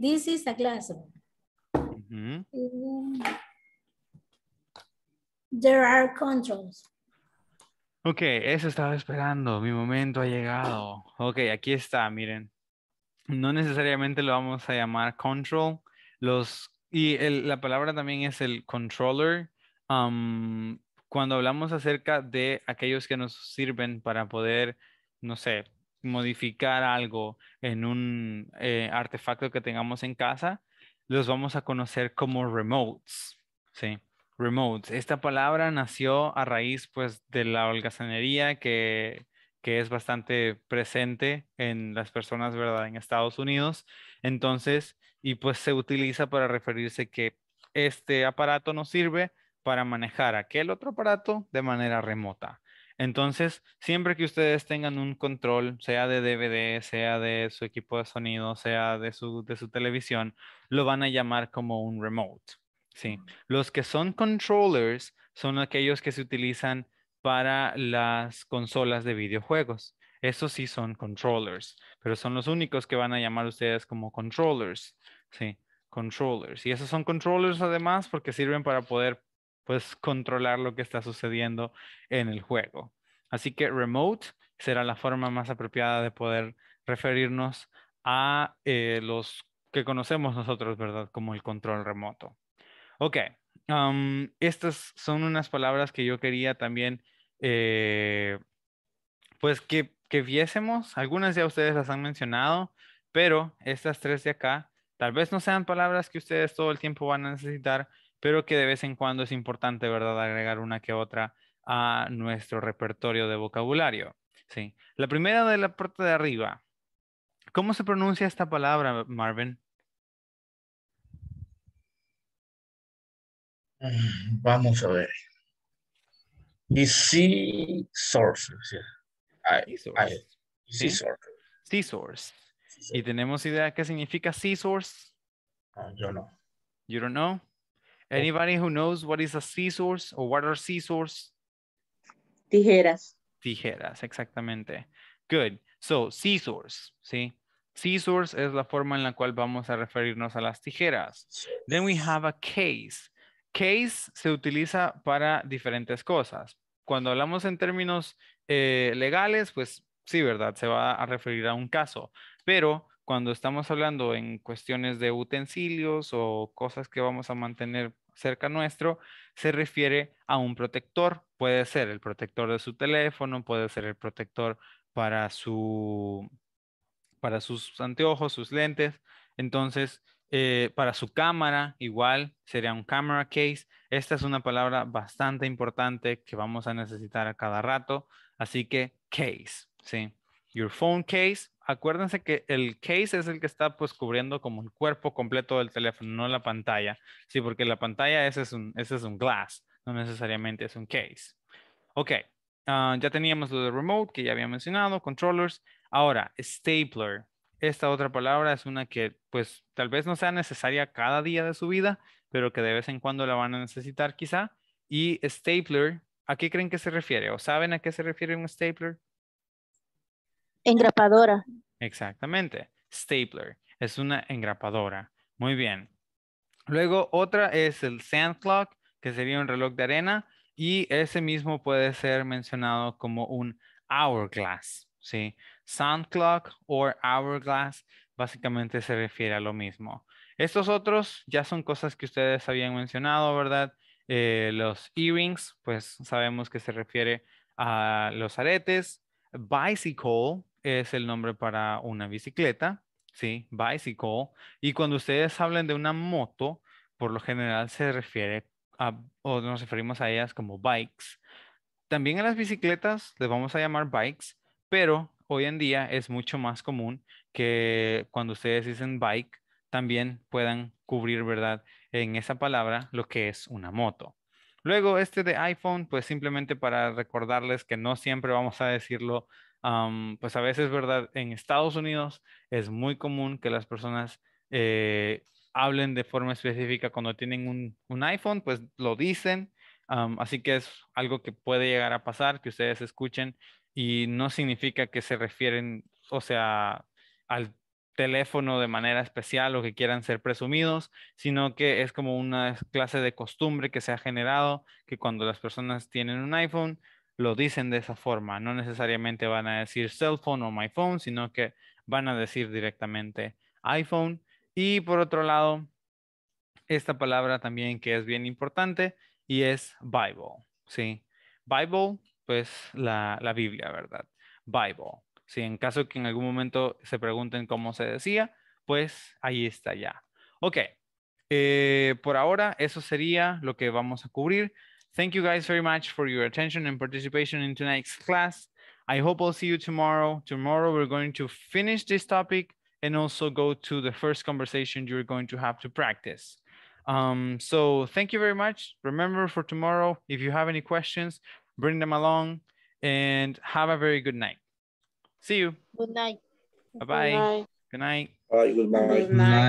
Speaker 1: this is a classroom. Mm. There are controls. Ok, eso estaba esperando. Mi momento ha llegado. Ok, aquí está, miren. No necesariamente lo vamos a llamar control. Los, y el, la palabra también es el controller. Um, cuando hablamos acerca de aquellos que nos sirven para poder, no sé, modificar algo en un eh, artefacto que tengamos en casa, los vamos a conocer como remotes, ¿sí? Remotes. Esta palabra nació a raíz, pues, de la holgazanería que, es bastante presente en las personas, ¿verdad?, en Estados Unidos. Entonces, y pues se utiliza para referirse que este aparato nos sirve para manejar aquel otro aparato de manera remota. Entonces, siempre que ustedes tengan un control, sea de DVD, sea de su equipo de sonido, sea de su, de su televisión, lo van a llamar como un remote. Sí. Mm. Los que son controllers son aquellos que se utilizan para las consolas de videojuegos. Esos sí son controllers, pero son los únicos que van a llamar ustedes como controllers. Sí, controllers. Y esos son controllers además porque sirven para poder pues controlar lo que está sucediendo en el juego. Así que remote será la forma más apropiada de poder referirnos a eh, los que conocemos nosotros, ¿verdad? Como el control remoto. Ok, estas son unas palabras que yo quería también, eh, pues que, que viésemos. Algunas ya ustedes las han mencionado, pero estas tres de acá, tal vez no sean palabras que ustedes todo el tiempo van a necesitar, pero que de vez en cuando es importante, ¿verdad?, agregar una que otra a nuestro repertorio de vocabulario. Sí. La primera de la parte de arriba. ¿Cómo se pronuncia esta palabra, Marvin? Mm, vamos a ver. Sea source. Sea source. Sea source. ¿Y tenemos idea qué significa sea source? yo no. You don't know? Anybody who knows what is a scissors or what are source? Tijeras. Tijeras, exactamente. Good. So, scissors, ¿sí? source es la forma en la cual vamos a referirnos a las tijeras. Then we have a case. Case se utiliza para diferentes cosas. Cuando hablamos en términos eh, legales, pues sí, ¿verdad? Se va a referir a un caso. Pero cuando estamos hablando en cuestiones de utensilios o cosas que vamos a mantener cerca nuestro, se refiere a un protector. Puede ser el protector de su teléfono, puede ser el protector para, su, para sus anteojos, sus lentes. Entonces, eh, para su cámara, igual sería un camera case. Esta es una palabra bastante importante que vamos a necesitar a cada rato. Así que case, ¿sí? Your phone case. Acuérdense que el case es el que está pues cubriendo como el cuerpo completo del teléfono, no la pantalla. Sí, porque la pantalla ese es un, es un glass, no necesariamente es un case. Ok, ah, ya teníamos lo de remote que ya había mencionado, controllers. Ahora, stapler. Esta otra palabra es una que pues tal vez no sea necesaria cada día de su vida, pero que de vez en cuando la van a necesitar quizá. Y stapler, ¿a qué creen que se refiere? ¿O saben a qué se refiere un stapler? Engrapadora. Exactamente. Stapler. Es una engrapadora. Muy bien. Luego otra es el sand clock, que sería un reloj de arena. Y ese mismo puede ser mencionado como un hourglass. ¿sí? Sand clock o hourglass básicamente se refiere a lo mismo. Estos otros ya son cosas que ustedes habían mencionado, ¿verdad? Eh, los earrings, pues sabemos que se refiere a los aretes. Bicycle, es el nombre para una bicicleta, ¿sí? Bicycle. Y cuando ustedes hablen de una moto, por lo general se refiere a, o nos referimos a ellas como bikes. También a las bicicletas les vamos a llamar bikes, pero hoy en día es mucho más común que cuando ustedes dicen bike, también puedan cubrir, ¿verdad? En esa palabra lo que es una moto. Luego este de iPhone, pues simplemente para recordarles que no siempre vamos a decirlo pues a veces, ¿verdad? En Estados Unidos es muy común que las personas eh, hablen de forma específica cuando tienen un, iPhone, pues lo dicen. así que es algo que puede llegar a pasar, que ustedes escuchen y no significa que se refieren, o sea, al teléfono de manera especial o que quieran ser presumidos, sino que es como una clase de costumbre que se ha generado, que cuando las personas tienen un iPhone, lo dicen de esa forma. No necesariamente van a decir cell phone o my phone, sino que van a decir directamente iPhone. Y por otro lado, esta palabra también que es bien importante y es Bible, ¿sí? Bible, pues la, la Biblia, ¿verdad? Bible. Si en caso que en algún momento se pregunten cómo se decía, pues ahí está ya. Ok, eh, por ahora eso sería lo que vamos a cubrir. Thank you guys very much for your attention and participation in tonight's class. I hope I'll see you tomorrow. Tomorrow, we're going to finish this topic and also go to the first conversation you're going to have to practice. Um, so thank you very much. Remember for tomorrow, if you have any questions, bring them along and have a very good night. See you. Good night. Bye-bye. Good night. Good night. Bye, good night. Good night.